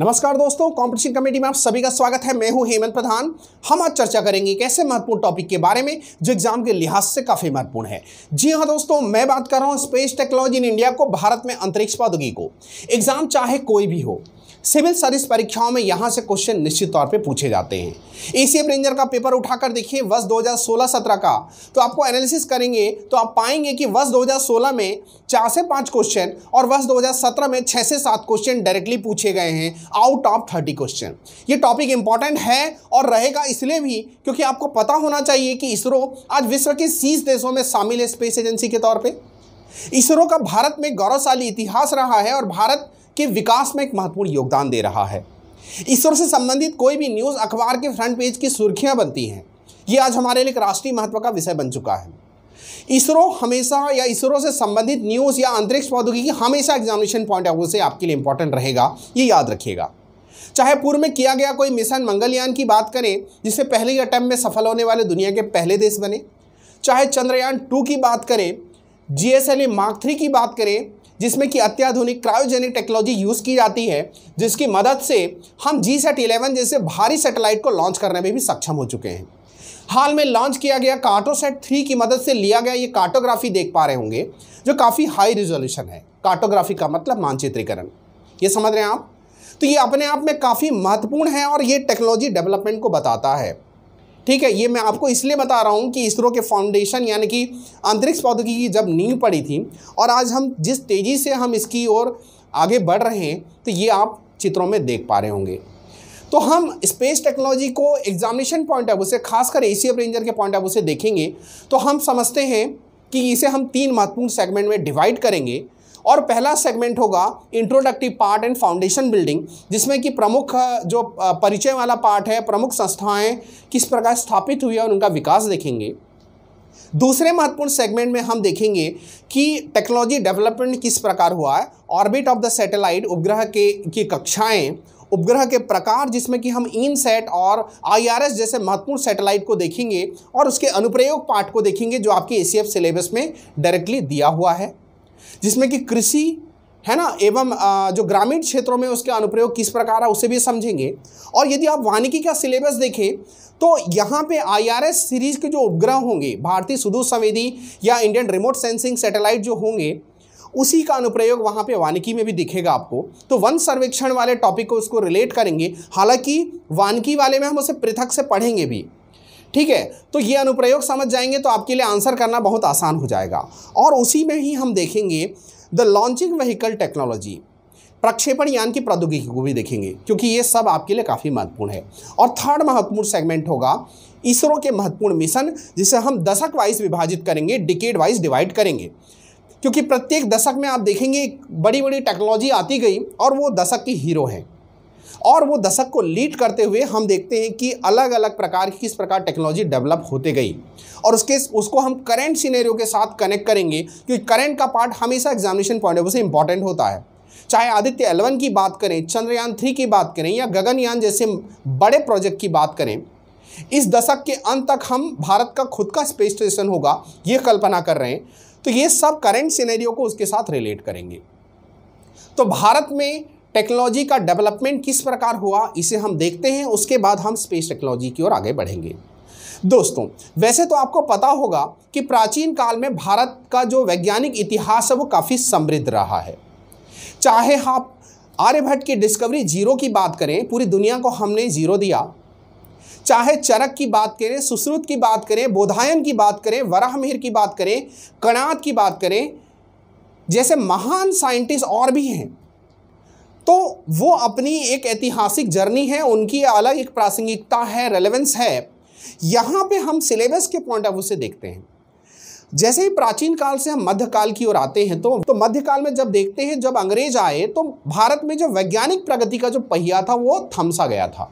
नमस्कार दोस्तों competition committee में आप सभी का स्वागत है मैं हूं हेमंत प्रधान हम आज चर्चा करेंगे एक ऐसे महत्वपूर्ण टॉपिक के बारे में जो एग्जाम के लिहाज से काफ़ी महत्वपूर्ण है जी हां दोस्तों मैं बात कर रहा हूं स्पेस टेक्नोलॉजी इन इंडिया को भारत में अंतरिक्ष प्रौद्योगिकी को एग्जाम चाहे कोई भी हो सिविल सर्विस परीक्षाओं में यहाँ से क्वेश्चन निश्चित तौर पे पूछे जाते हैं ए रेंजर का पेपर उठाकर देखिए वर्ष 2016-17 का तो आपको एनालिसिस करेंगे तो आप पाएंगे कि वर्ष 2016 में चार से पाँच क्वेश्चन और वर्ष 2017 में छः से सात क्वेश्चन डायरेक्टली पूछे गए हैं आउट ऑफ थर्टी क्वेश्चन ये टॉपिक इंपॉर्टेंट है और रहेगा इसलिए भी क्योंकि आपको पता होना चाहिए कि इसरो आज विश्व के सीस देशों में शामिल है स्पेस एजेंसी के तौर पर इसरो का भारत में गौरवशाली इतिहास रहा है और भारत के विकास में एक महत्वपूर्ण योगदान दे रहा है ईश्वर से संबंधित कोई भी न्यूज़ अखबार के फ्रंट पेज की सुर्खियाँ बनती हैं ये आज हमारे लिए एक राष्ट्रीय महत्व का विषय बन चुका है इसरो हमेशा या इसरो से संबंधित न्यूज़ या अंतरिक्ष प्रौद्योगिकी हमेशा एग्जामिनेशन पॉइंट ऑफ व्यू से आपके लिए इंपॉर्टेंट रहेगा ये याद रखिएगा चाहे पूर्व में किया गया कोई मिशन मंगलयान की बात करें जिससे पहले अटैम्प में सफल होने वाले दुनिया के पहले देश बने चाहे चंद्रयान टू की बात करें G S L A mark three की बात करें जिसमें कि अत्याधुनिक क्रायोजेनिक टेक्नोलॉजी यूज़ की जाती है जिसकी मदद से हम जी सेट इलेवन जैसे भारी सैटेलाइट को लॉन्च करने में भी सक्षम हो चुके हैं हाल में लॉन्च किया गया कार्टोसेट थ्री की मदद से लिया गया ये कार्टोग्राफी देख पा रहे होंगे जो काफ़ी हाई रिजोल्यूशन है कार्टोग्राफी का मतलब मानचित्रीकरण ये समझ रहे हैं आप तो ये अपने आप में काफ़ी महत्वपूर्ण है और ये टेक्नोलॉजी डेवलपमेंट को बताता है ठीक है ये मैं आपको इसलिए बता रहा हूँ कि इसरो के फाउंडेशन यानी कि अंतरिक्ष प्रौद्योगिकी की जब नींव पड़ी थी और आज हम जिस तेज़ी से हम इसकी ओर आगे बढ़ रहे हैं तो ये आप चित्रों में देख पा रहे होंगे तो हम स्पेस टेक्नोलॉजी को एग्जामिनेशन पॉइंट ऑफ व्यू से खासकर एशियप रेंजर के पॉइंट ऑफ व्यू से देखेंगे तो हम समझते हैं कि इसे हम तीन महत्वपूर्ण सेगमेंट में डिवाइड करेंगे और पहला सेगमेंट होगा introductive part and foundation building जिसमें कि प्रमुख जो परिचय वाला पार्ट है प्रमुख संस्थाएं किस प्रकार स्थापित हुई है और उनका विकास देखेंगे दूसरे महत्वपूर्ण सेगमेंट में हम देखेंगे कि टेक्नोलॉजी डेवलपमेंट किस प्रकार हुआ है ऑर्बिट ऑफ द सैटेलाइट उपग्रह के की कक्षाएं उपग्रह के प्रकार जिसमें कि हम इन सेट और आईआरएस जैसे महत्वपूर्ण सैटेलाइट को देखेंगे और उसके अनुप्रयोग पार्ट को देखेंगे जो आपके ए सिलेबस में डायरेक्टली दिया हुआ है जिसमें कि कृषि है ना एवं जो ग्रामीण क्षेत्रों में उसके अनुप्रयोग किस प्रकार है उसे भी समझेंगे और यदि आप वानिकी का सिलेबस देखें तो यहाँ पे आईआरएस सीरीज के जो उपग्रह होंगे भारतीय सुदूर संवेदी या इंडियन रिमोट सेंसिंग सैटेलाइट जो होंगे उसी का अनुप्रयोग वहाँ पे वानिकी में भी दिखेगा आपको तो वन सर्वेक्षण वाले टॉपिक को उसको रिलेट करेंगे हालांकि वानिकी वाले में हम उसे पृथक से पढ़ेंगे भी ठीक है तो ये अनुप्रयोग समझ जाएंगे तो आपके लिए आंसर करना बहुत आसान हो जाएगा और उसी में ही हम देखेंगे द लॉन्चिंग व्हीकल टेक्नोलॉजी प्रक्षेपण यान की प्रौद्योगिकी को भी देखेंगे क्योंकि ये सब आपके लिए काफ़ी महत्वपूर्ण है और थर्ड महत्वपूर्ण सेगमेंट होगा इसरो के महत्वपूर्ण मिशन जिसे हम दशक वाइज विभाजित करेंगे डिकेड वाइज डिवाइड करेंगे क्योंकि प्रत्येक दशक में आप देखेंगे बड़ी बड़ी टेक्नोलॉजी आती गई और वो दशक की हीरो हैं और वो दशक को लीड करते हुए हम देखते हैं कि अलग अलग प्रकार की किस प्रकार टेक्नोलॉजी डेवलप होते गई और उसके उसको हम करेंट सीनेरियो के साथ कनेक्ट करेंगे क्योंकि करेंट का पार्ट हमेशा एग्जामिनेशन पॉइंट ऑफ व्यू से इंपॉर्टेंट होता है चाहे आदित्य एलवन की बात करें चंद्रयान थ्री की बात करें या गगनयान जैसे बड़े प्रोजेक्ट की बात करें इस दशक के अंत तक हम भारत का खुद का स्पेस स्टेशन होगा ये कल्पना कर रहे हैं तो ये सब करेंट सिनेरियो को उसके साथ रिलेट करेंगे तो भारत में टेक्नोलॉजी का डेवलपमेंट किस प्रकार हुआ इसे हम देखते हैं उसके बाद हम स्पेस टेक्नोलॉजी की ओर आगे बढ़ेंगे दोस्तों वैसे तो आपको पता होगा कि प्राचीन काल में भारत का जो वैज्ञानिक इतिहास है वो काफ़ी समृद्ध रहा है चाहे आप हाँ आर्यभट्ट की डिस्कवरी जीरो की बात करें पूरी दुनिया को हमने जीरो दिया चाहे चरक की बात करें सुश्रुत की बात करें बोधायन की बात करें वराहमिहिर की बात करें कणाद की बात करें जैसे महान साइंटिस्ट और भी हैं तो वो अपनी एक ऐतिहासिक जर्नी है उनकी अलग एक प्रासंगिकता है रेलेवेंस है यहाँ पे हम सिलेबस के पॉइंट ऑफ व्यू से देखते हैं जैसे ही प्राचीन काल से हम मध्यकाल की ओर आते हैं तो तो मध्यकाल में जब देखते हैं जब अंग्रेज आए तो भारत में जो वैज्ञानिक प्रगति का जो पहिया था वो थमसा गया था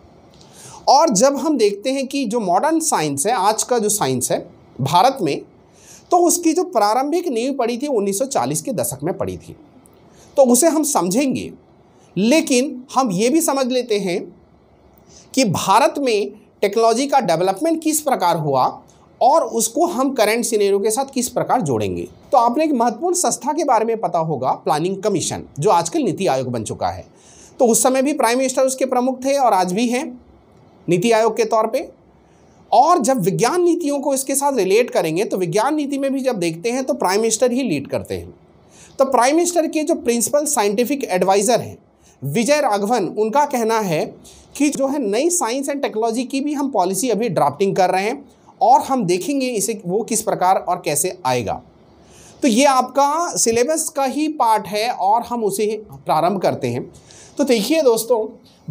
और जब हम देखते हैं कि जो मॉडर्न साइंस है आज का जो साइंस है भारत में तो उसकी जो प्रारंभिक नींव पड़ी थी 1940 के दशक में पड़ी थी तो उसे हम समझेंगे लेकिन हम ये भी समझ लेते हैं कि भारत में टेक्नोलॉजी का डेवलपमेंट किस प्रकार हुआ और उसको हम करंट सिनेरियो के साथ किस प्रकार जोड़ेंगे तो आपने एक महत्वपूर्ण संस्था के बारे में पता होगा प्लानिंग कमीशन जो आजकल नीति आयोग बन चुका है तो उस समय भी प्राइम मिनिस्टर उसके प्रमुख थे और आज भी हैं नीति आयोग के तौर पे और जब विज्ञान नीतियों को इसके साथ रिलेट करेंगे तो विज्ञान नीति में भी जब देखते हैं तो प्राइम मिनिस्टर ही लीड करते हैं तो प्राइम मिनिस्टर के जो प्रिंसिपल साइंटिफिक एडवाइज़र हैं विजय राघवन उनका कहना है कि जो है नई साइंस एंड टेक्नोलॉजी की भी हम पॉलिसी अभी ड्राफ्टिंग कर रहे हैं और हम देखेंगे इसे वो किस प्रकार और कैसे आएगा तो ये आपका सिलेबस का ही पार्ट है और हम उसे प्रारंभ करते हैं तो देखिए दोस्तों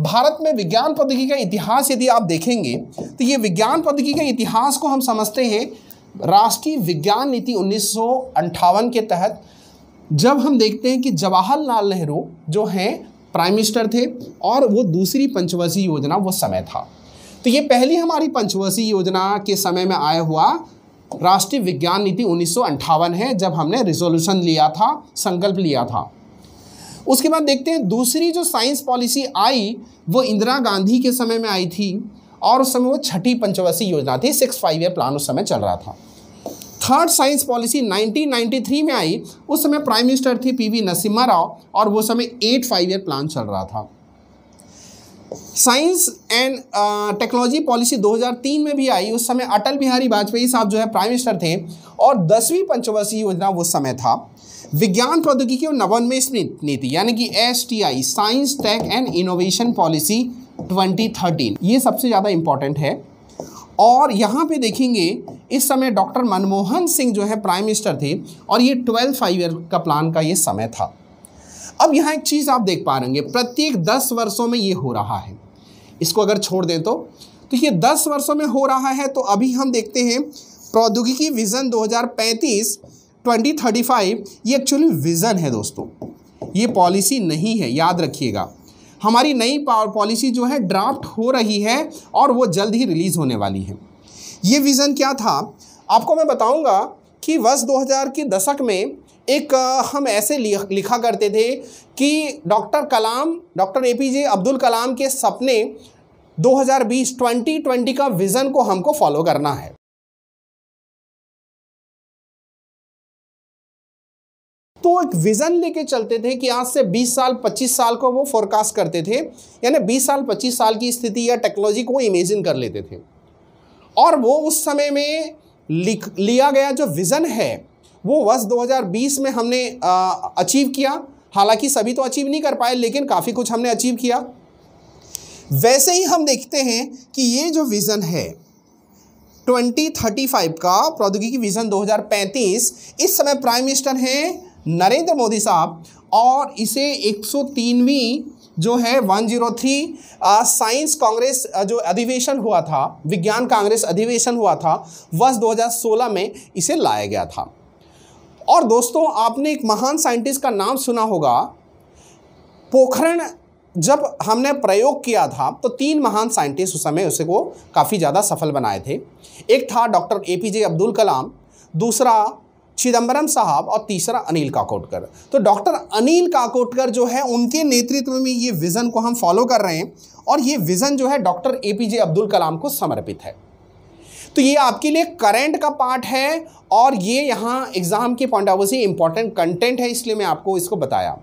भारत में विज्ञान प्रौद्योगिकी का इतिहास यदि आप देखेंगे तो ये विज्ञान प्रौद्योगिकी के इतिहास को हम समझते हैं राष्ट्रीय विज्ञान नीति उन्नीस के तहत जब हम देखते हैं कि जवाहरलाल नेहरू जो हैं प्राइम मिनिस्टर थे और वो दूसरी पंचवर्षीय योजना वो समय था तो ये पहली हमारी पंचवर्षीय योजना के समय में आया हुआ राष्ट्रीय विज्ञान नीति उन्नीस है जब हमने रिजोल्यूशन लिया था संकल्प लिया था उसके बाद देखते हैं दूसरी जो साइंस पॉलिसी आई वो इंदिरा गांधी के समय में आई थी और उस समय वो छठी पंचवर्षीय योजना थी सिक्स फाइव ईयर प्लान उस समय चल रहा था थर्ड साइंस पॉलिसी 1993 में आई उस समय प्राइम मिनिस्टर थी पीवी नरसिम्हा राव और वो समय एट फाइव ईयर प्लान चल रहा था साइंस एंड टेक्नोलॉजी पॉलिसी 2003 में भी आई उस समय अटल बिहारी वाजपेयी साहब जो है प्राइम मिनिस्टर थे और दसवीं पंचवर्षीय योजना वो समय था विज्ञान प्रौद्योगिकी और नवोन्मेष नीति यानी कि S T I science tech and innovation policy 2013 ये सबसे ज़्यादा इंपॉर्टेंट है और यहाँ पे देखेंगे इस समय डॉक्टर मनमोहन सिंह जो है प्राइम मिनिस्टर थे और ये ट्वेल्व फाइव ईयर का प्लान का ये समय था अब यहाँ एक चीज़ आप देख पा रहेंगे प्रत्येक दस वर्षों में ये हो रहा है इसको अगर छोड़ दें तो तो ये दस वर्षों में हो रहा है तो अभी हम देखते हैं प्रौद्योगिकी विज़न 2035 2035 ये एक्चुअली विज़न है दोस्तों ये पॉलिसी नहीं है याद रखिएगा हमारी नई पॉलिसी जो है ड्राफ्ट हो रही है और वो जल्द ही रिलीज़ होने वाली है ये विज़न क्या था आपको मैं बताऊंगा कि वर्ष 2000 के दशक में एक हम ऐसे लिखा करते थे कि doctor Kalam doctor A P J Abdul Kalam के सपने 2020 2020 का विज़न को हमको फॉलो करना है तो एक विज़न लेके चलते थे कि आज से 20 साल 25 साल को वो फोरकास्ट करते थे यानी 20 साल 25 साल की स्थिति या टेक्नोलॉजी को इमेजिन कर लेते थे और वो उस समय में लिख लिया गया जो विज़न है वो वर्ष 2020 में हमने आ, अचीव किया हालांकि सभी तो अचीव नहीं कर पाए लेकिन काफ़ी कुछ हमने अचीव किया वैसे ही हम देखते हैं कि ये जो विज़न है 2035 का प्रौद्योगिकी विज़न 2035 इस समय प्राइम मिनिस्टर हैं नरेंद्र मोदी साहब और इसे 103वीं जो है 103 साइंस कांग्रेस जो अधिवेशन हुआ था विज्ञान कांग्रेस अधिवेशन हुआ था वर्ष 2016 में इसे लाया गया था और दोस्तों आपने एक महान साइंटिस्ट का नाम सुना होगा पोखरण जब हमने प्रयोग किया था तो तीन महान साइंटिस्ट उस समय उसे को काफ़ी ज़्यादा सफल बनाए थे एक था doctor A P J Abdul Kalam दूसरा चिदम्बरम साहब और तीसरा अनिल काकोटकर तो डॉक्टर अनिल काकोटकर जो है उनके नेतृत्व में ये विज़न को हम फॉलो कर रहे हैं और ये विज़न जो है doctor A P J Abdul Kalam को समर्पित है तो ये आपके लिए करंट का पार्ट है और ये यहाँ एग्ज़ाम के पॉइंट ऑफ से इंपॉर्टेंट कंटेंट है इसलिए मैं आपको इसको बताया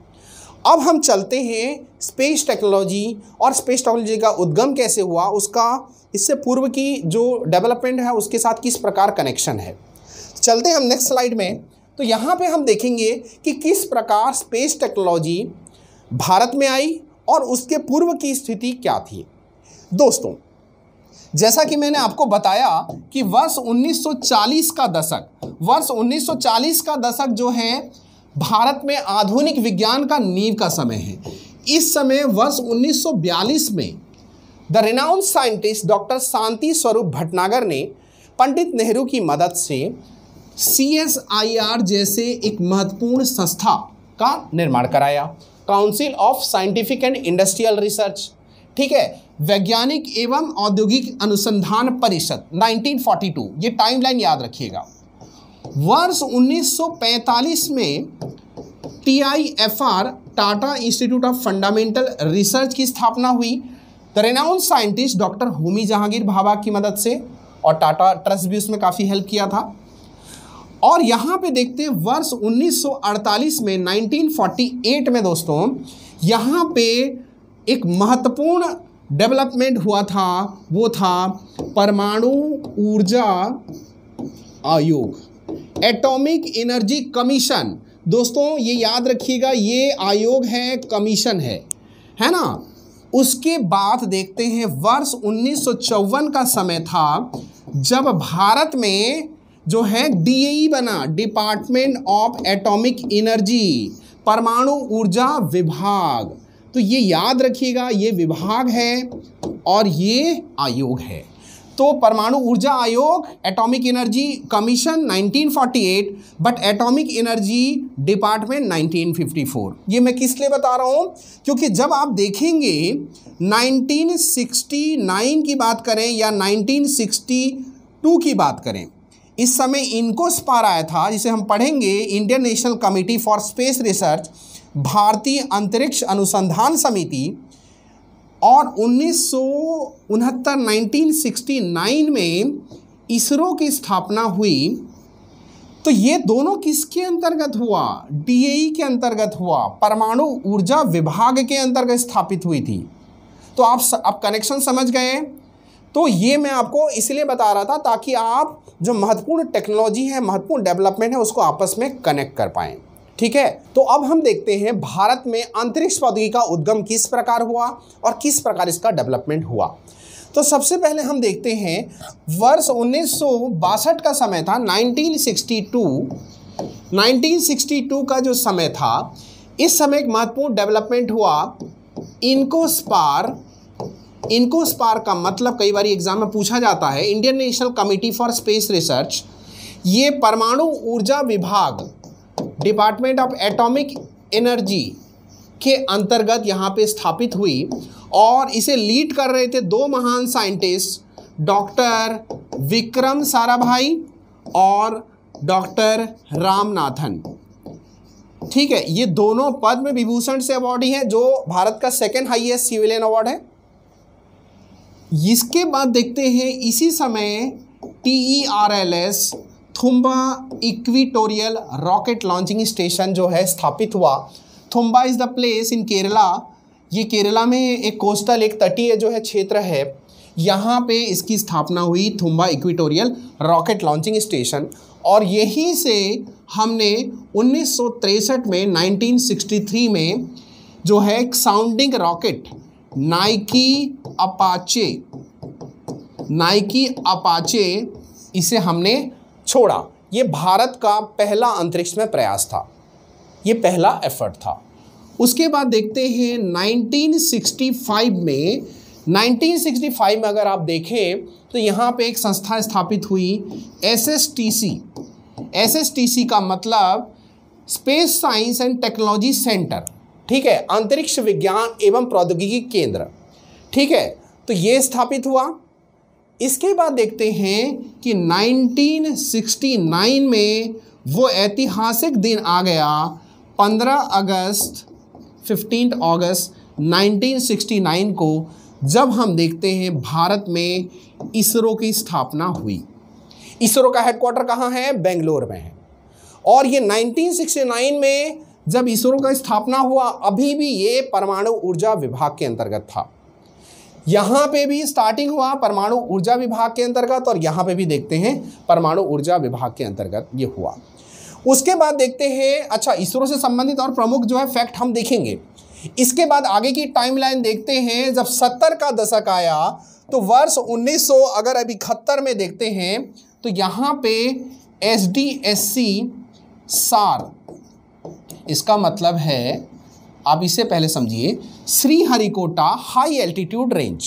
अब हम चलते हैं स्पेस टेक्नोलॉजी और स्पेस टेक्नोलॉजी का उद्गम कैसे हुआ उसका इससे पूर्व की जो डेवलपमेंट है उसके साथ किस प्रकार कनेक्शन है चलते हम नेक्स्ट स्लाइड में तो यहाँ पे हम देखेंगे कि किस प्रकार स्पेस टेक्नोलॉजी भारत में आई और उसके पूर्व की स्थिति क्या थी दोस्तों जैसा कि मैंने आपको बताया कि वर्ष 1940 का दशक वर्ष 1940 का दशक जो है भारत में आधुनिक विज्ञान का नींव का समय है इस समय वर्ष 1942 में the renowned scientist doctor Shanti Swarup Bhatnagar ने पंडित नेहरू की मदद से आर जैसे एक महत्वपूर्ण संस्था का निर्माण कराया council of scientific and industrial research ठीक है वैज्ञानिक एवं औद्योगिक अनुसंधान परिषद 1942 ये टाइमलाइन याद रखिएगा वर्ष 1945 में TIFR Tata institute of fundamental research की स्थापना हुई the renowned scientist doctor Homi Jehangir Bhabha की मदद से और टाटा ट्रस्ट भी उसमें काफ़ी हेल्प किया था और यहाँ पे देखते हैं वर्ष 1948 में 1948 में दोस्तों यहाँ पे एक महत्वपूर्ण डेवलपमेंट हुआ था वो था परमाणु ऊर्जा आयोग एटॉमिक एनर्जी कमीशन दोस्तों ये याद रखिएगा ये आयोग है कमीशन है है ना उसके बाद देखते हैं वर्ष उन्नीस का समय था जब भारत में जो है डी e बना डिपार्टमेंट ऑफ एटॉमिक एनर्जी परमाणु ऊर्जा विभाग तो ये याद रखिएगा ये विभाग है और ये आयोग है तो परमाणु ऊर्जा आयोग atomic energy commission 1948 but atomic energy department 1954 ये मैं किस लिए बता रहा हूँ क्योंकि जब आप देखेंगे 1969 की बात करें या 1962 की बात करें इस समय इनको पाराया था जिसे हम पढ़ेंगे Indian national committee for space research भारतीय अंतरिक्ष अनुसंधान समिति और उन्नीस सौ उनहत्तर में इसरो की स्थापना हुई तो ये दोनों किसके अंतर्गत हुआ डी e के अंतर्गत हुआ परमाणु ऊर्जा विभाग के अंतर्गत स्थापित हुई थी तो आप आप कनेक्शन समझ गए तो ये मैं आपको इसलिए बता रहा था ताकि आप जो महत्वपूर्ण टेक्नोलॉजी है महत्वपूर्ण डेवलपमेंट है उसको आपस में कनेक्ट कर पाएँ ठीक है तो अब हम देखते हैं भारत में अंतरिक्ष प्रौद्योगिकी का उद्गम किस प्रकार हुआ और किस प्रकार इसका डेवलपमेंट हुआ तो सबसे पहले हम देखते हैं वर्ष उन्नीस का समय था 1962 1962 का जो समय था इस समय एक महत्वपूर्ण डेवलपमेंट हुआ इनको स्पार इनको स्पार का मतलब कई बार एग्जाम में पूछा जाता है Indian national committee for space research ये परमाणु ऊर्जा विभाग डिपार्टमेंट ऑफ एटॉमिक एनर्जी के अंतर्गत यहाँ पे स्थापित हुई और इसे लीड कर रहे थे दो महान साइंटिस्ट डॉक्टर विक्रम साराभाई और डॉक्टर रामनाथन ठीक है ये दोनों पद्म विभूषण से अवार्डी हैं जो भारत का सेकेंड हाईएस्ट सिविलियन अवार्ड है इसके बाद देखते हैं इसी समय T E R L S Thumba equatorial rocket launching station जो है स्थापित हुआ Thumba is the place in Kerala ये केरला में एक कोस्टल एक तटीय जो है क्षेत्र है यहाँ पे इसकी स्थापना हुई Thumba equatorial rocket launching station और यहीं से हमने उन्नीस में 1963 में जो है एक sounding rocket Nike Apache Nike Apache इसे हमने छोड़ा ये भारत का पहला अंतरिक्ष में प्रयास था ये पहला एफर्ट था उसके बाद देखते हैं 1965 में 1965 में अगर आप देखें तो यहाँ पे एक संस्था स्थापित हुई S S T C S S T C का मतलब space science and technology centre ठीक है अंतरिक्ष विज्ञान एवं प्रौद्योगिकी केंद्र ठीक है तो ये स्थापित हुआ इसके बाद देखते हैं कि 1969 में वो ऐतिहासिक दिन आ गया 15 अगस्त 15 अगस्त 1969 को जब हम देखते हैं भारत में इसरो की स्थापना हुई इसरो का हेडक्वार्टर कहाँ है बेंगलोर में है और ये 1969 में जब इसरो का स्थापना हुआ अभी भी ये परमाणु ऊर्जा विभाग के अंतर्गत था यहाँ पे भी स्टार्टिंग हुआ परमाणु ऊर्जा विभाग के अंतर्गत और यहाँ पे भी देखते हैं परमाणु ऊर्जा विभाग के अंतर्गत ये हुआ उसके बाद देखते हैं अच्छा इसरो से संबंधित और प्रमुख जो है फैक्ट हम देखेंगे इसके बाद आगे की टाइमलाइन देखते हैं जब सत्तर का दशक आया तो वर्ष उन्नीस अगर अभी इकहत्तर में देखते हैं तो यहाँ पे एस डी एस सी सार इसका मतलब है आप इससे पहले समझिए Sriharikota high altitude range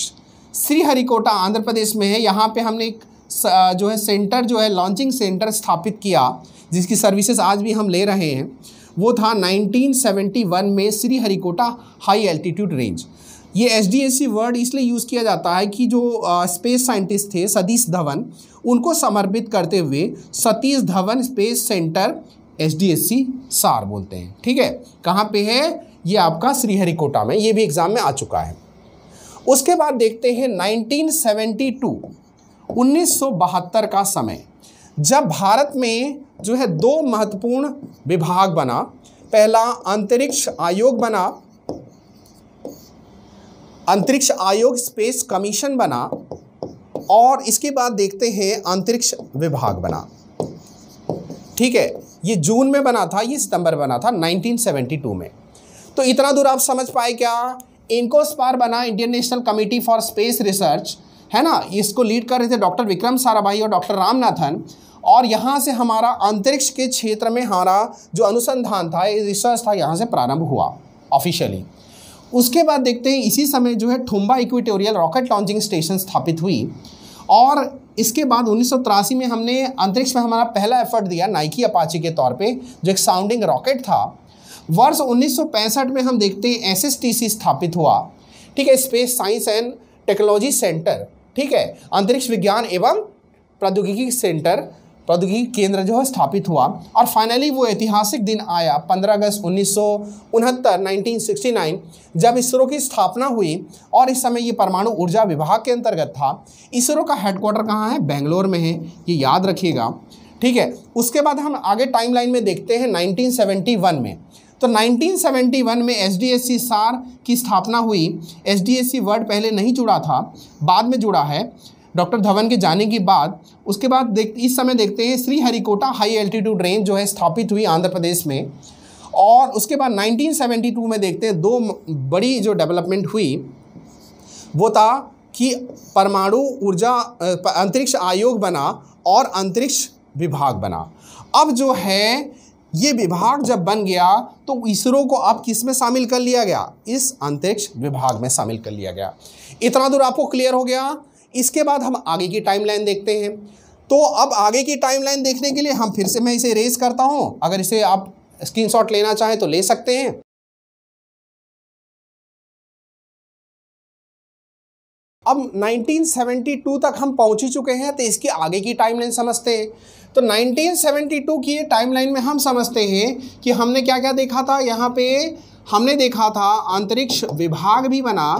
Sriharikota Andhra Pradesh में है यहाँ पे हमने एक जो है सेंटर जो है लॉन्चिंग सेंटर स्थापित किया जिसकी सर्विसेज आज भी हम ले रहे हैं वो था 1971 में श्रीहरिकोटा हाई एल्टीट्यूड रेंज ये H D S C word इसलिए यूज़ किया जाता है कि जो स्पेस साइंटिस्ट थे सतीश धवन उनको समर्पित करते हुए Satish Dhawan space centre H D S C SHAR बोलते हैं ठीक है कहाँ पे है ये आपका श्रीहरिकोटा में ये भी एग्ज़ाम में आ चुका है उसके बाद देखते हैं 1972 1972 का समय जब भारत में जो है दो महत्वपूर्ण विभाग बना पहला अंतरिक्ष आयोग बना अंतरिक्ष आयोग स्पेस कमीशन बना और इसके बाद देखते हैं अंतरिक्ष विभाग बना ठीक है ये जून में बना था ये सितंबर बना था 1972 में तो इतना दूर आप समझ पाए क्या इनकोस्पार बना Indian national committee for space research है ना इसको लीड कर रहे थे डॉक्टर विक्रम साराभाई और डॉक्टर रामनाथन और यहाँ से हमारा अंतरिक्ष के क्षेत्र में हमारा जो अनुसंधान था रिसर्च था यहाँ से प्रारंभ हुआ ऑफिशियली उसके बाद देखते हैं इसी समय जो है Thumba equatorial rocket launching station स्थापित हुई और इसके बाद उन्नीस में हमने अंतरिक्ष में हमारा पहला एफर्ट दिया नाइकी अपाची के तौर पे जो एक साउंडिंग रॉकेट था वर्ष उन्नीस में हम देखते हैं एसएसटीसी स्थापित हुआ ठीक है space science and technology centre ठीक है अंतरिक्ष विज्ञान एवं प्रौद्योगिकी सेंटर प्रौद्योगिकी केंद्र जो है स्थापित हुआ और फाइनली वो ऐतिहासिक दिन आया 15 अगस्त उन्नीस सौ जब इसरो की स्थापना हुई और इस समय ये परमाणु ऊर्जा विभाग के अंतर्गत था इसरो का हेडक्वार्टर कहाँ है बेंगलोर में है ये याद रखिएगा ठीक है उसके बाद हम आगे टाइमलाइन में देखते हैं 1971 में तो 1971 में S D S C SHAR की स्थापना हुई S D S C word पहले नहीं जुड़ा था बाद में जुड़ा है डॉक्टर धवन के जाने के बाद उसके बाद देख इस समय देखते हैं Sriharikota high altitude range जो है स्थापित हुई आंध्र प्रदेश में और उसके बाद 1972 में देखते हैं दो बड़ी जो डेवलपमेंट हुई वो था कि परमाणु ऊर्जा अंतरिक्ष आयोग बना और अंतरिक्ष विभाग बना अब जो है ये विभाग जब बन गया तो इसरो को अब किस में शामिल कर लिया गया इस अंतरिक्ष विभाग में शामिल कर लिया गया इतना दूर आपको क्लियर हो गया इसके बाद हम आगे की टाइमलाइन देखते हैं तो अब आगे की टाइमलाइन देखने के लिए हम फिर से मैं इसे रेस करता हूँ अगर इसे आप स्क्रीनशॉट लेना चाहें तो ले सकते हैं अब 1972 तक हम पहुंच ही चुके हैं तो इसकी आगे की टाइमलाइन समझते हैं तो 1972 की टाइमलाइन में हम समझते हैं कि हमने क्या क्या देखा था यहाँ पे हमने देखा था अंतरिक्ष विभाग भी बना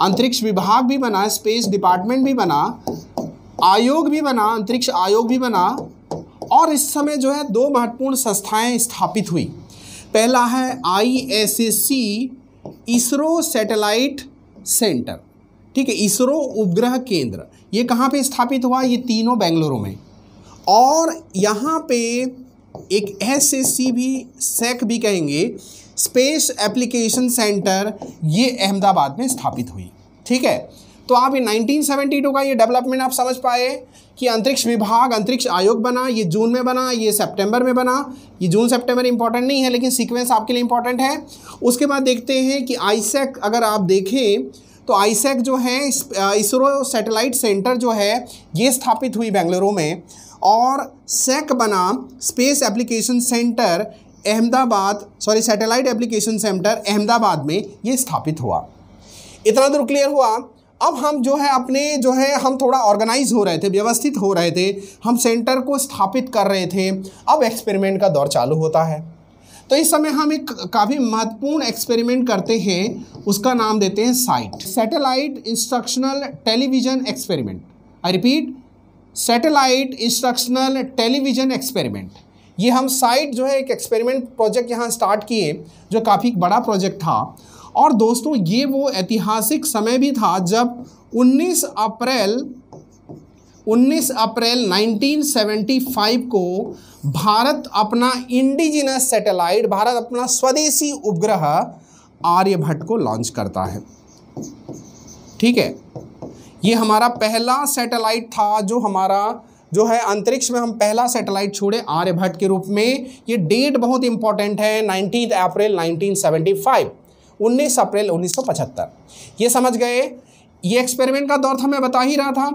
अंतरिक्ष विभाग भी बना स्पेस डिपार्टमेंट भी बना आयोग भी बना अंतरिक्ष आयोग भी बना और इस समय जो है दो महत्वपूर्ण संस्थाएं स्थापित हुई पहला है आई इसरो सैटेलाइट सेंटर ठीक है इसरो उपग्रह केंद्र ये कहाँ पे स्थापित हुआ ये तीनों बेंगलुरु में और यहाँ पे एक एस भी सेक e भी कहेंगे स्पेस एप्लीकेशन सेंटर ये अहमदाबाद में स्थापित हुई ठीक है तो आप ये 1972 का ये डेवलपमेंट आप समझ पाए कि अंतरिक्ष विभाग अंतरिक्ष आयोग बना ये जून में बना ये सितंबर में बना ये जून सितंबर इंपॉर्टेंट नहीं है लेकिन सीक्वेंस आपके लिए इंपॉर्टेंट है उसके बाद देखते हैं कि आईसेक अगर आप देखें तो आईसेक जो है इसरो सैटेलाइट सेंटर जो है ये स्थापित हुई बेंगलुरु में और सेक बना space application centre Ahmedabad sorry satellite application centre Ahmedabad में ये स्थापित हुआ इतना दूर तो क्लियर हुआ अब हम जो है अपने जो है हम थोड़ा ऑर्गेनाइज हो रहे थे व्यवस्थित हो रहे थे हम सेंटर को स्थापित कर रहे थे अब एक्सपेरिमेंट का दौर चालू होता है तो इस समय हम एक काफ़ी महत्वपूर्ण एक्सपेरिमेंट करते हैं उसका नाम देते हैं SITE satellite instructional television experiment I repeat satellite instructional television experiment ये हम साइट जो है एक एक्सपेरिमेंट प्रोजेक्ट यहाँ स्टार्ट किए जो काफ़ी बड़ा प्रोजेक्ट था और दोस्तों ये वो ऐतिहासिक समय भी था जब 19 अप्रैल 19 अप्रैल 1975 को भारत अपना इंडिजिनस सैटेलाइट भारत अपना स्वदेशी उपग्रह आर्यभट्ट को लॉन्च करता है ठीक है ये हमारा पहला सैटेलाइट था जो हमारा जो है अंतरिक्ष में हम पहला सैटेलाइट छोड़े आर्यभट्ट के रूप में ये डेट बहुत इंपॉर्टेंट है नाइनटीन अप्रैल 1975 उन्नीस अप्रैल 1975 ये समझ गए ये एक्सपेरिमेंट का दौर था मैं बता ही रहा था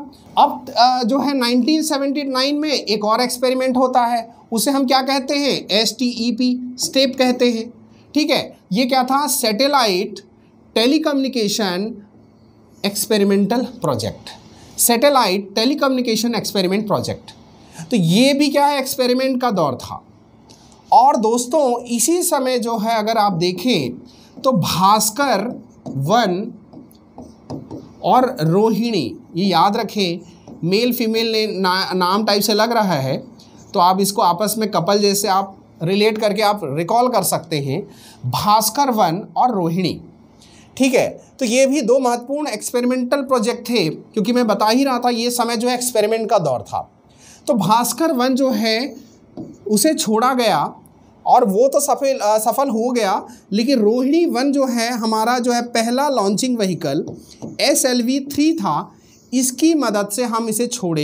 अब जो है 1979 में एक और एक्सपेरिमेंट होता है उसे हम क्या कहते हैं S T E P step कहते हैं ठीक है ये क्या था satellite telecommunication experimental project satellite telecommunication experiment project तो ये भी क्या है एक्सपेरिमेंट का दौर था और दोस्तों इसी समय जो है अगर आप देखें तो भास्कर वन और रोहिणी ये याद रखें मेल फीमेल ने ना, नाम टाइप से लग रहा है तो आप इसको आपस में कपल जैसे आप रिलेट करके आप रिकॉल कर सकते हैं भास्कर वन और रोहिणी ठीक है तो ये भी दो महत्वपूर्ण एक्सपेरिमेंटल प्रोजेक्ट थे क्योंकि मैं बता ही रहा था ये समय जो है एक्सपेरिमेंट का दौर था तो भास्कर वन जो है उसे छोड़ा गया और वो तो सफल सफल हो गया लेकिन रोहिणी वन जो है हमारा जो है पहला launching vehicle S L V three था इसकी मदद से हम इसे छोड़े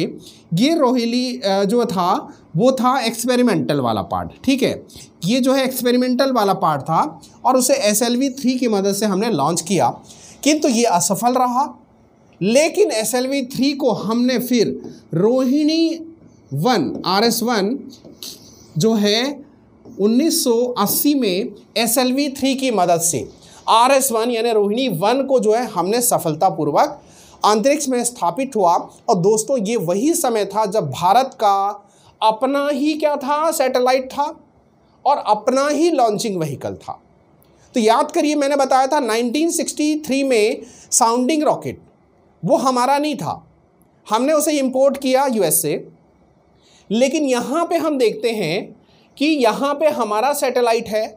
ये रोहिली जो था वो था एक्सपेरिमेंटल वाला पार्ट ठीक है ये जो है एक्सपेरिमेंटल वाला पार्ट था और उसे एस एल वी थ्री की मदद से हमने लॉन्च किया किंतु ये असफल रहा लेकिन एस एल वी थ्री को हमने फिर Rohini one R S one जो है 1980 में एस एल वी थ्री की मदद से आर एस वन यानी रोहिणी वन को जो है हमने सफलतापूर्वक अंतरिक्ष में स्थापित हुआ और दोस्तों ये वही समय था जब भारत का अपना ही क्या था सैटेलाइट था और अपना ही लॉन्चिंग व्हीकल था तो याद करिए मैंने बताया था 1963 में साउंडिंग रॉकेट वो हमारा नहीं था हमने उसे इंपोर्ट किया यूएसए लेकिन यहाँ पे हम देखते हैं कि यहाँ पे हमारा सैटेलाइट है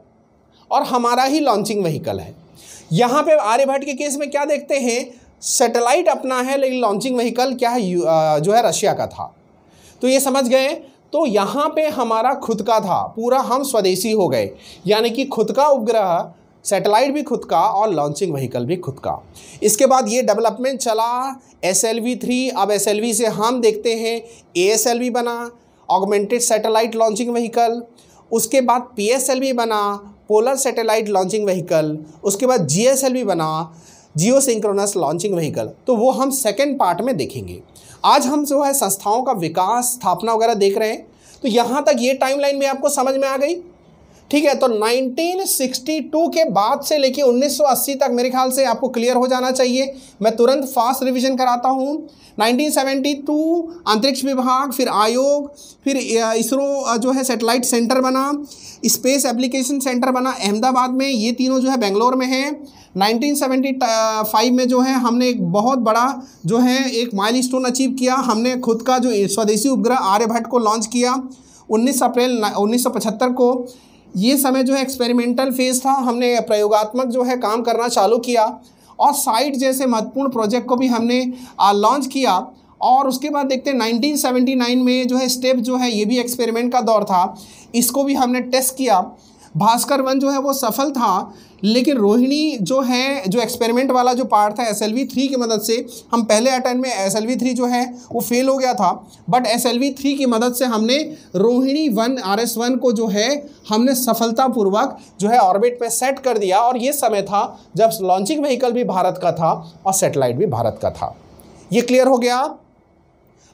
और हमारा ही लॉन्चिंग व्हीकल है यहाँ पे आर्यभट्ट के केस में क्या देखते हैं सैटेलाइट अपना है लेकिन लॉन्चिंग व्हीकल क्या है जो है रशिया का था तो ये समझ गए तो यहाँ पे हमारा खुद का था पूरा हम स्वदेशी हो गए यानी कि खुद का उपग्रह सैटेलाइट भी खुद का और लॉन्चिंग व्हीकल भी खुद का इसके बाद ये डेवलपमेंट चला एस एल वी थ्री अब एस एल वी से हम देखते हैं ए एस एल वी बना ऑगमेंटेड सैटेलाइट लॉन्चिंग व्हीकल उसके बाद पी एस एल वी बना पोलर सैटेलाइट लॉन्चिंग व्हीकल उसके बाद जी एस एल वी बना जियो सिंक्रोनस लॉन्चिंग व्हीकल तो वो हम सेकेंड पार्ट में देखेंगे आज हम जो है संस्थाओं का विकास स्थापना वगैरह देख रहे हैं तो यहाँ तक ये टाइमलाइन भी आपको समझ में आ गई ठीक है तो 1962 के बाद से लेके 1980 तक मेरे ख्याल से आपको क्लियर हो जाना चाहिए मैं तुरंत फास्ट रिवीजन कराता हूँ 1972 अंतरिक्ष विभाग फिर आयोग फिर इसरो जो है सेटेलाइट सेंटर बना स्पेस एप्लीकेशन सेंटर बना अहमदाबाद में ये तीनों जो है बेंगलोर में है 1975 में जो है हमने एक बहुत बड़ा जो है एक माइल अचीव किया हमने खुद का जो स्वदेशी उपग्रह आर्यभट्ट को लॉन्च किया 19 अप्रैल 1975 को ये समय जो है एक्सपेरिमेंटल फेज़ था हमने प्रयोगात्मक जो है काम करना चालू किया और साइट जैसे महत्वपूर्ण प्रोजेक्ट को भी हमने लॉन्च किया और उसके बाद देखते हैं 1979 में जो है स्टेप जो है ये भी एक्सपेरिमेंट का दौर था इसको भी हमने टेस्ट किया भास्कर वन जो है वो सफल था लेकिन रोहिणी जो है जो एक्सपेरिमेंट वाला जो पार्ट था एस एल वी थ्री की मदद से हम पहले अटेम्प में एस एल वी थ्री जो है वो फेल हो गया था but S L V three की मदद से हमने Rohini one R S one को जो है हमने सफलतापूर्वक जो है ऑर्बिट में सेट कर दिया और ये समय था जब लॉन्चिंग व्हीकल भी भारत का था और सेटेलाइट भी भारत का था ये क्लियर हो गया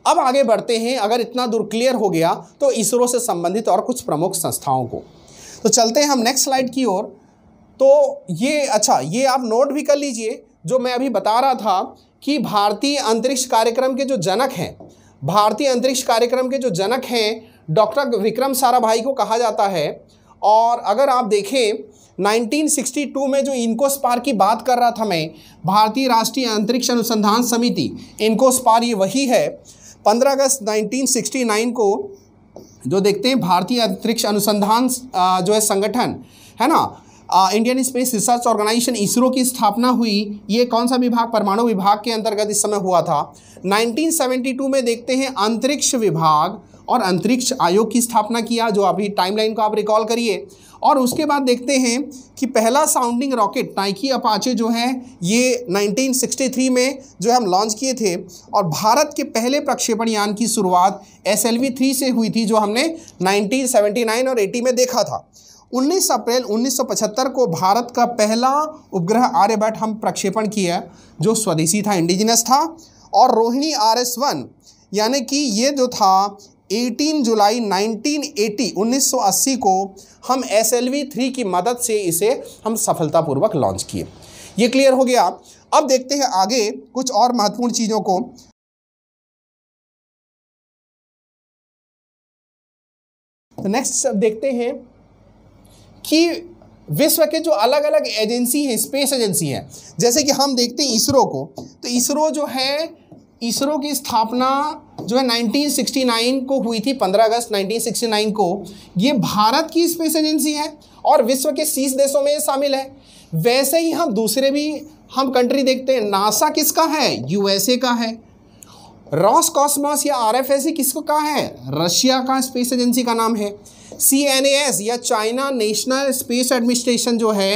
अब आगे बढ़ते हैं अगर इतना दूर क्लियर हो गया तो इसरो से संबंधित और कुछ प्रमुख संस्थाओं को तो चलते हैं हम नेक्स्ट स्लाइड की ओर तो ये अच्छा ये आप नोट भी कर लीजिए जो मैं अभी बता रहा था कि भारतीय अंतरिक्ष कार्यक्रम के जो जनक हैं भारतीय अंतरिक्ष कार्यक्रम के जो जनक हैं डॉक्टर विक्रम साराभाई को कहा जाता है और अगर आप देखें 1962 में जो इनकोस्पार की बात कर रहा था मैं भारतीय राष्ट्रीय अंतरिक्ष अनुसंधान समिति इनकोस्पार ये वही है 15 अगस्त 1969 को जो देखते हैं भारतीय अंतरिक्ष अनुसंधान जो है संगठन है ना Indian space research organisation ISRO की स्थापना हुई ये कौन सा विभाग परमाणु विभाग के अंतर्गत इस समय हुआ था 1972 में देखते हैं अंतरिक्ष विभाग और अंतरिक्ष आयोग की स्थापना किया जो अभी टाइमलाइन को आप रिकॉल करिए और उसके बाद देखते हैं कि पहला साउंडिंग रॉकेट नाइकी अपाचे जो है ये 1963 में जो है हम लॉन्च किए थे और भारत के पहले प्रक्षेपण यान की शुरुआत एस एल थ्री से हुई थी जो हमने 1979 और 80 में देखा था 19 अप्रैल 1975 को भारत का पहला उपग्रह आर्यभट्ट हम प्रक्षेपण किया जो स्वदेशी था इंडिजिनस था और रोहिणी आर एस वन यानी कि ये जो था 18 जुलाई 1980 1980 को हम एस एल थ्री की मदद से इसे हम सफलतापूर्वक लॉन्च किए ये क्लियर हो गया अब देखते हैं आगे कुछ और महत्वपूर्ण चीज़ों को नेक्स्ट देखते हैं कि विश्व के जो अलग अलग एजेंसी हैं स्पेस एजेंसी हैं जैसे कि हम देखते हैं इसरो को तो इसरो जो है इसरो की स्थापना जो है 1969 को हुई थी 15 अगस्त 1969 को ये भारत की स्पेस एजेंसी है और विश्व के शीर्ष देशों में शामिल है वैसे ही हम दूसरे भी हम कंट्री देखते हैं नासा किसका है यूएसए का है रॉस कॉस्मॉस या आर एफ का है रशिया का स्पेस एजेंसी का नाम है सी एन एस या चाइना नेशनल स्पेस एडमिनिस्ट्रेशन जो है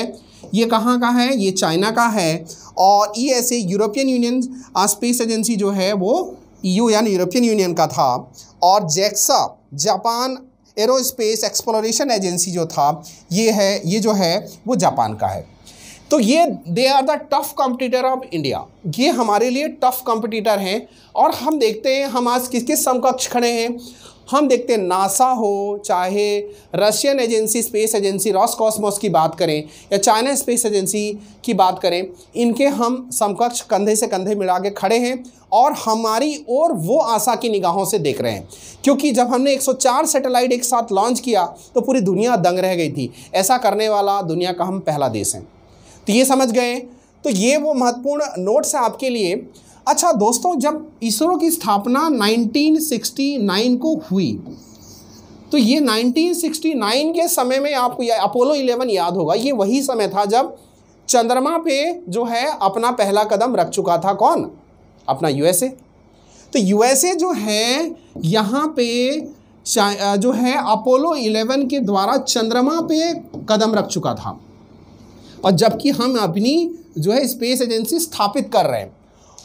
ये कहाँ का है ये चाइना का है और E S A European union space agency जो है वो यू e यानी यूरोपियन यूनियन का था और JAXA Japan aerospace exploration agency जो था ये है ये जो है वो जापान का है तो ये they are the tough competitor of India ये हमारे लिए टफ कॉम्पिटिटर हैं और हम देखते हैं हम आज किस किस समकक्ष खड़े हैं हम देखते हैं नासा हो चाहे Russian agency space agency Roscosmos की बात करें या चाइना स्पेस एजेंसी की बात करें इनके हम समकक्ष कंधे से कंधे मिला के खड़े हैं और हमारी और वो आशा की निगाहों से देख रहे हैं क्योंकि जब हमने 104 सैटेलाइट एक साथ लॉन्च किया तो पूरी दुनिया दंग रह गई थी ऐसा करने वाला दुनिया का हम पहला देश हैं तो ये समझ गए तो ये वो महत्वपूर्ण नोट्स हैं आपके लिए अच्छा दोस्तों जब इसरो की स्थापना 1969 को हुई तो ये 1969 के समय में आपको अपोलो 11 याद होगा ये वही समय था जब चंद्रमा पे जो है अपना पहला कदम रख चुका था कौन अपना यूएसए तो यूएसए जो है यहाँ पे जो है अपोलो 11 के द्वारा चंद्रमा पे कदम रख चुका था और जबकि हम अपनी जो है स्पेस एजेंसी स्थापित कर रहे हैं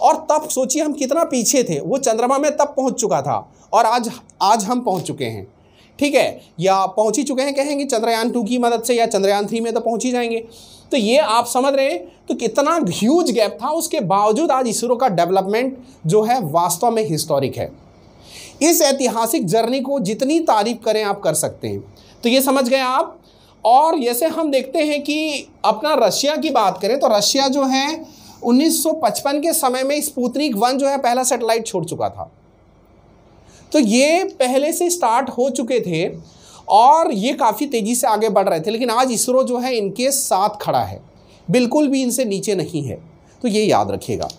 और तब सोचिए हम कितना पीछे थे वो चंद्रमा में तब पहुंच चुका था और आज आज हम पहुंच चुके हैं ठीक है या पहुंच ही चुके हैं कहेंगे चंद्रयान टू की मदद से या चंद्रयान थ्री में तो पहुंच ही जाएंगे तो ये आप समझ रहे हैं तो कितना ह्यूज गैप था उसके बावजूद आज इसरो का डेवलपमेंट जो है वास्तव में हिस्टोरिक है इस ऐतिहासिक जर्नी को जितनी तारीफ करें आप कर सकते हैं तो ये समझ गए आप और जैसे हम देखते हैं कि अपना रशिया की बात करें तो रशिया जो है 1955 के समय में स्पूतनिक वन जो है पहला सैटेलाइट छोड़ चुका था तो ये पहले से स्टार्ट हो चुके थे और ये काफ़ी तेज़ी से आगे बढ़ रहे थे लेकिन आज इसरो जो है इनके साथ खड़ा है बिल्कुल भी इनसे नीचे नहीं है तो ये याद रखिएगा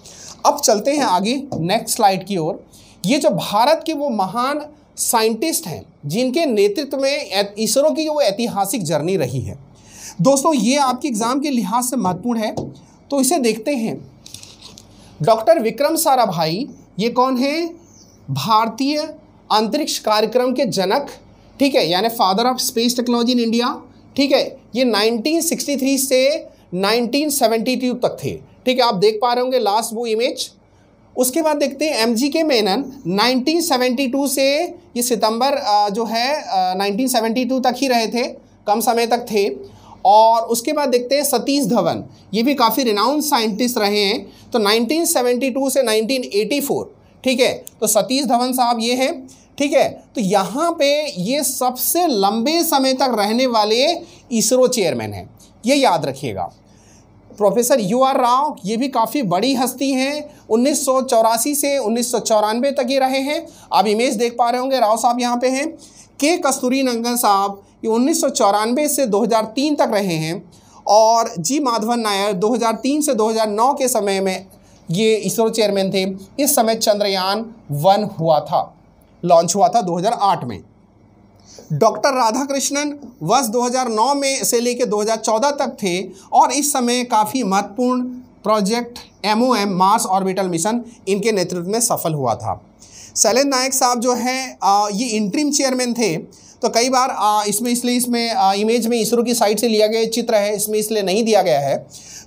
अब चलते हैं आगे नेक्स्ट स्लाइड की ओर ये जो भारत के वो महान साइंटिस्ट हैं जिनके नेतृत्व में इसरो की वो ऐतिहासिक जर्नी रही है दोस्तों ये आपके एग्ज़ाम के लिहाज से महत्वपूर्ण है तो इसे देखते हैं डॉक्टर विक्रम साराभाई ये कौन है भारतीय अंतरिक्ष कार्यक्रम के जनक ठीक है यानी father of space technology in India ठीक है ये 1963 से 1972 तक थे ठीक है आप देख पा रहे होंगे लास्ट वो इमेज उसके बाद देखते हैं एम जी के मेनन 1972 से ये सितंबर जो है 1972 तक ही रहे थे कम समय तक थे और उसके बाद देखते हैं सतीश धवन ये भी काफ़ी रिनाउंड साइंटिस्ट रहे हैं तो 1972 से 1984 ठीक है तो सतीश धवन साहब ये हैं ठीक है तो यहाँ पे ये सबसे लंबे समय तक रहने वाले इसरो चेयरमैन हैं ये याद रखिएगा प्रोफेसर यू आर राव ये भी काफ़ी बड़ी हस्ती हैं उन्नीस से उन्नीस तक ये रहे हैं आप इमेज देख पा रहे होंगे राव साहब यहाँ पे हैं के कस्तूरी नंगन साहब ये उन्नीस से 2003 तक रहे हैं और जी माधवन नायर 2003 से 2009 के समय में ये इसरो चेयरमैन थे इस समय चंद्रयान वन हुआ था लॉन्च हुआ था 2008 में डॉक्टर राधाकृष्णन वर्ष 2009 में से लेकर 2014 तक थे और इस समय काफ़ी महत्वपूर्ण project M Mars orbital mission इनके नेतृत्व में सफल हुआ था शैलेंद्र नायक साहब जो हैं ये इंट्रीम चेयरमैन थे तो कई बार इसमें इसलिए इसमें इमेज में इसरो की साइड से लिया गया चित्र है इसमें इसलिए नहीं दिया गया है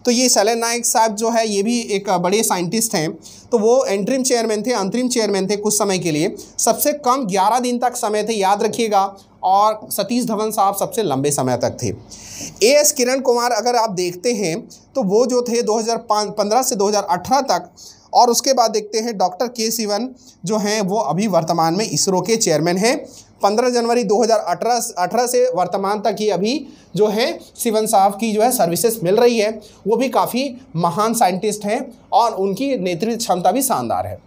तो ये शैलेंद्र नायक साहब जो है ये भी एक बड़े साइंटिस्ट हैं तो वो एंट्रीम चेयरमैन थे अंतरिम चेयरमैन थे कुछ समय के लिए सबसे कम 11 दिन तक समय थे याद रखिएगा और सतीश धवन साहब सबसे लंबे समय तक थे ए एस किरण कुमार अगर आप देखते हैं तो वो जो थे 2015 से 2018 तक और उसके बाद देखते हैं डॉक्टर के सिवन जो हैं वो अभी वर्तमान में इसरो के चेयरमैन हैं 15 जनवरी 2018 18 से वर्तमान तक ही अभी जो है सिवन साहब की जो है सर्विसेज मिल रही है वो भी काफ़ी महान साइंटिस्ट हैं और उनकी नेतृत्व क्षमता भी शानदार है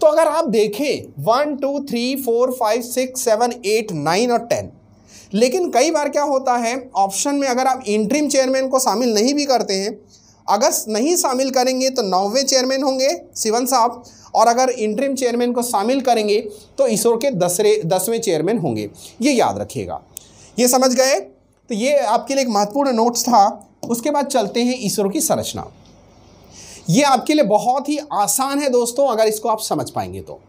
तो अगर आप देखें one two three four five six seven eight nine और टेन लेकिन कई बार क्या होता है ऑप्शन में अगर आप इंट्रीम चेयरमैन को शामिल नहीं भी करते हैं अगर नहीं शामिल करेंगे तो नौवे चेयरमैन होंगे सिवन साहब और अगर इंटरिम चेयरमैन को शामिल करेंगे तो इसरो के दसरे दसवें चेयरमैन होंगे ये याद रखिएगा ये समझ गए तो ये आपके लिए एक महत्वपूर्ण नोट्स था उसके बाद चलते हैं इसरो की संरचना ये आपके लिए बहुत ही आसान है दोस्तों अगर इसको आप समझ पाएंगे तो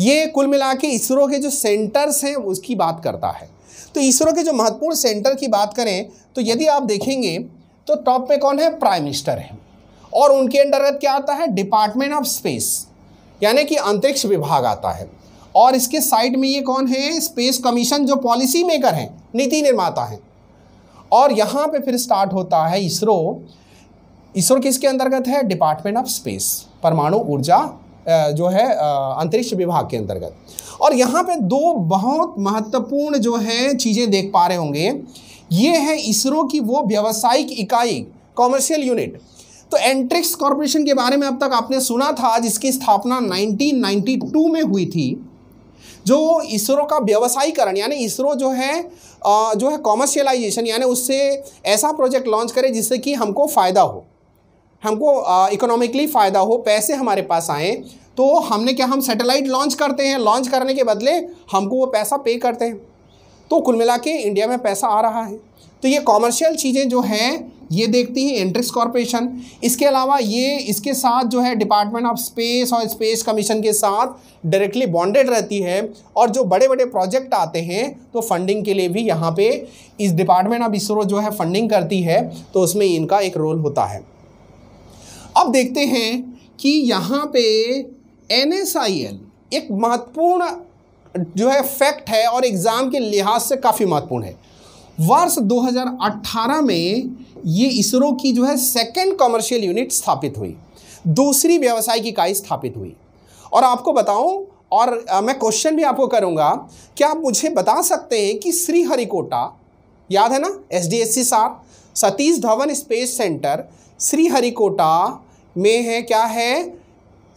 ये कुल मिला के इसरो के जो सेंटर्स हैं उसकी बात करता है तो इसरो के जो महत्वपूर्ण सेंटर की बात करें तो यदि आप देखेंगे तो टॉप में कौन है प्राइम मिनिस्टर है और उनके अंतर्गत क्या आता है डिपार्टमेंट ऑफ स्पेस यानी कि अंतरिक्ष विभाग आता है और इसके साइड में ये कौन है स्पेस कमीशन जो पॉलिसी मेकर हैं नीति निर्माता हैं और यहाँ पे फिर स्टार्ट होता है इसरो इसरो किसके अंतर्गत है डिपार्टमेंट ऑफ स्पेस परमाणु ऊर्जा जो है अंतरिक्ष विभाग के अंतर्गत और यहाँ पे दो बहुत महत्वपूर्ण जो है चीज़ें देख पा रहे होंगे ये है इसरो की वो व्यावसायिक इकाई कॉमर्शियल यूनिट तो एंट्रिक्स कॉरपोरेशन के बारे में अब तक आपने सुना था जिसकी स्थापना 1992 में हुई थी जो इसरो का व्यवसायीकरण यानी इसरो जो है जो है कॉमर्शियलाइजेशन यानी उससे ऐसा प्रोजेक्ट लॉन्च करे जिससे कि हमको फ़ायदा हो हमको इकोनॉमिकली फ़ायदा हो पैसे हमारे पास आए तो हमने क्या हम सैटेलाइट लॉन्च करते हैं लॉन्च करने के बदले हमको वो पैसा पे करते हैं तो कुल मिला के इंडिया में पैसा आ रहा है तो ये कॉमर्शियल चीज़ें जो हैं ये देखती है इंट्रिक्स कॉरपोरेशन इसके अलावा ये इसके साथ जो है डिपार्टमेंट ऑफ स्पेस और स्पेस कमीशन के साथ डायरेक्टली बॉन्डेड रहती है और जो बड़े बड़े प्रोजेक्ट आते हैं तो फंडिंग के लिए भी यहाँ पे इस डिपार्टमेंट ऑफ इसरो जो है फंडिंग करती है तो उसमें इनका एक रोल होता है अब देखते हैं कि यहाँ पे एन एक महत्वपूर्ण जो है फैक्ट है और एग्ज़ाम के लिहाज से काफ़ी महत्वपूर्ण है वर्ष 2018 में ये इसरो की जो है सेकेंड कॉमर्शियल यूनिट स्थापित हुई दूसरी की इकाई स्थापित हुई और आपको बताऊं और मैं क्वेश्चन भी आपको करूंगा क्या आप मुझे बता सकते हैं कि श्रीहरिकोटा याद है ना S D S C SHAR Satish Dhawan space centre Sriharikota में है क्या है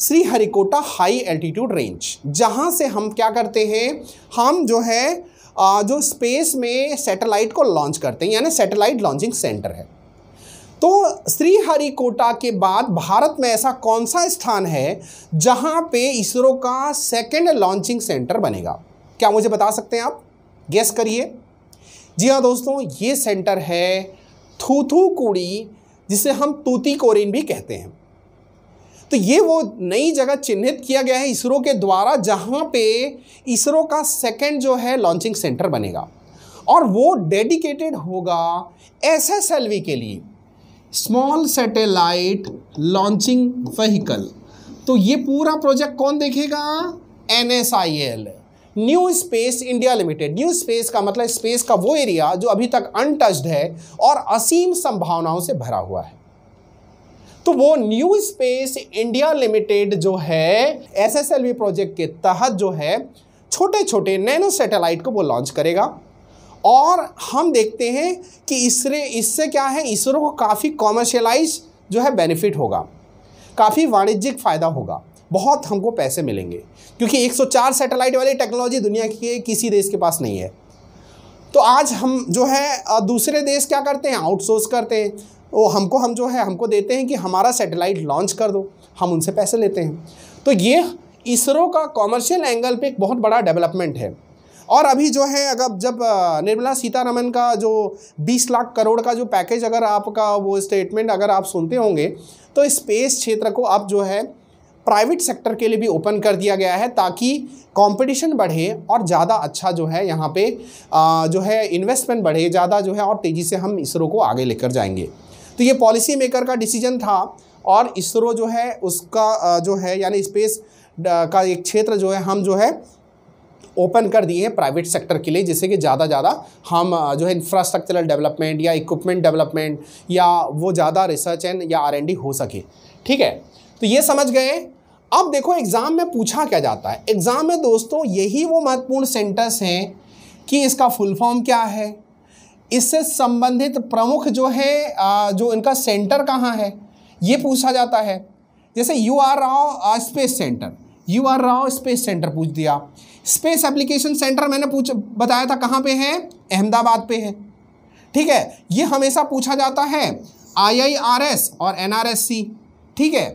Sriharikota high altitude range जहाँ से हम क्या करते हैं हम जो है जो स्पेस में सैटेलाइट को लॉन्च करते हैं यानी सैटेलाइट लॉन्चिंग सेंटर है तो श्रीहरिकोटा के बाद भारत में ऐसा कौन सा स्थान है जहां पे इसरो का सेकेंड लॉन्चिंग सेंटर बनेगा क्या मुझे बता सकते हैं आप गेस करिए जी हाँ दोस्तों ये सेंटर है थूथूकुड़ी जिसे हम कोरिन भी कहते हैं तो ये वो नई जगह चिन्हित किया गया है इसरो के द्वारा जहाँ पे इसरो का सेकेंड जो है लॉन्चिंग सेंटर बनेगा और वो डेडिकेटेड होगा एस एस एल वी के लिए स्मॉल सैटेलाइट लॉन्चिंग व्हीकल तो ये पूरा प्रोजेक्ट कौन देखेगा N S I L new space India limited new space का मतलब स्पेस का वो एरिया जो अभी तक अनटच्ड है और असीम संभावनाओं से भरा हुआ है तो वो न्यू स्पेस इंडिया लिमिटेड जो है एस प्रोजेक्ट के तहत जो है छोटे छोटे नैनो सैटेलाइट को वो लॉन्च करेगा और हम देखते हैं कि इसरे इससे क्या है इसरो को काफ़ी कॉमर्शलाइज जो है बेनिफिट होगा काफ़ी वाणिज्यिक फ़ायदा होगा बहुत हमको पैसे मिलेंगे क्योंकि 104 सैटेलाइट वाली टेक्नोलॉजी दुनिया के किसी देश के पास नहीं है तो आज हम जो है दूसरे देश क्या करते हैं आउटसोर्स करते हैं वो हमको हम जो है हमको देते हैं कि हमारा सेटेलाइट लॉन्च कर दो हम उनसे पैसे लेते हैं तो ये इसरो का कॉमर्शियल एंगल पे एक बहुत बड़ा डेवलपमेंट है और अभी जो है अगर जब निर्मला सीतारमन का जो 20 लाख करोड़ का जो पैकेज अगर आपका वो स्टेटमेंट अगर आप सुनते होंगे तो स्पेस क्षेत्र को अब जो है प्राइवेट सेक्टर के लिए भी ओपन कर दिया गया है ताकि कंपटीशन बढ़े और ज़्यादा अच्छा जो है यहाँ पे जो है इन्वेस्टमेंट बढ़े ज़्यादा जो है और तेज़ी से हम इसरो को आगे लेकर जाएंगे तो ये पॉलिसी मेकर का डिसीजन था और इसरो जो है उसका जो है यानी स्पेस का एक क्षेत्र जो है हम जो है ओपन कर दिए हैं प्राइवेट सेक्टर के लिए जिससे कि ज़्यादा ज़्यादा हम जो है इंफ्रास्ट्रक्चरल डेवलपमेंट या इक्विपमेंट डेवलपमेंट या वो ज़्यादा रिसर्च एंड या आर हो सके ठीक है तो ये समझ गए अब देखो एग्ज़ाम में पूछा क्या जाता है एग्ज़ाम में दोस्तों यही वो महत्वपूर्ण सेंटेंस हैं कि इसका फुल फॉर्म क्या है इससे संबंधित प्रमुख जो है जो इनका सेंटर कहाँ है ये पूछा जाता है जैसे U R Rao space centre U R Rao space centre पूछ दिया स्पेस एप्लीकेशन सेंटर मैंने पूछ बताया था कहाँ पे है अहमदाबाद पे है ठीक है ये हमेशा पूछा जाता है आईआईआरएस और एनआरएससी ठीक है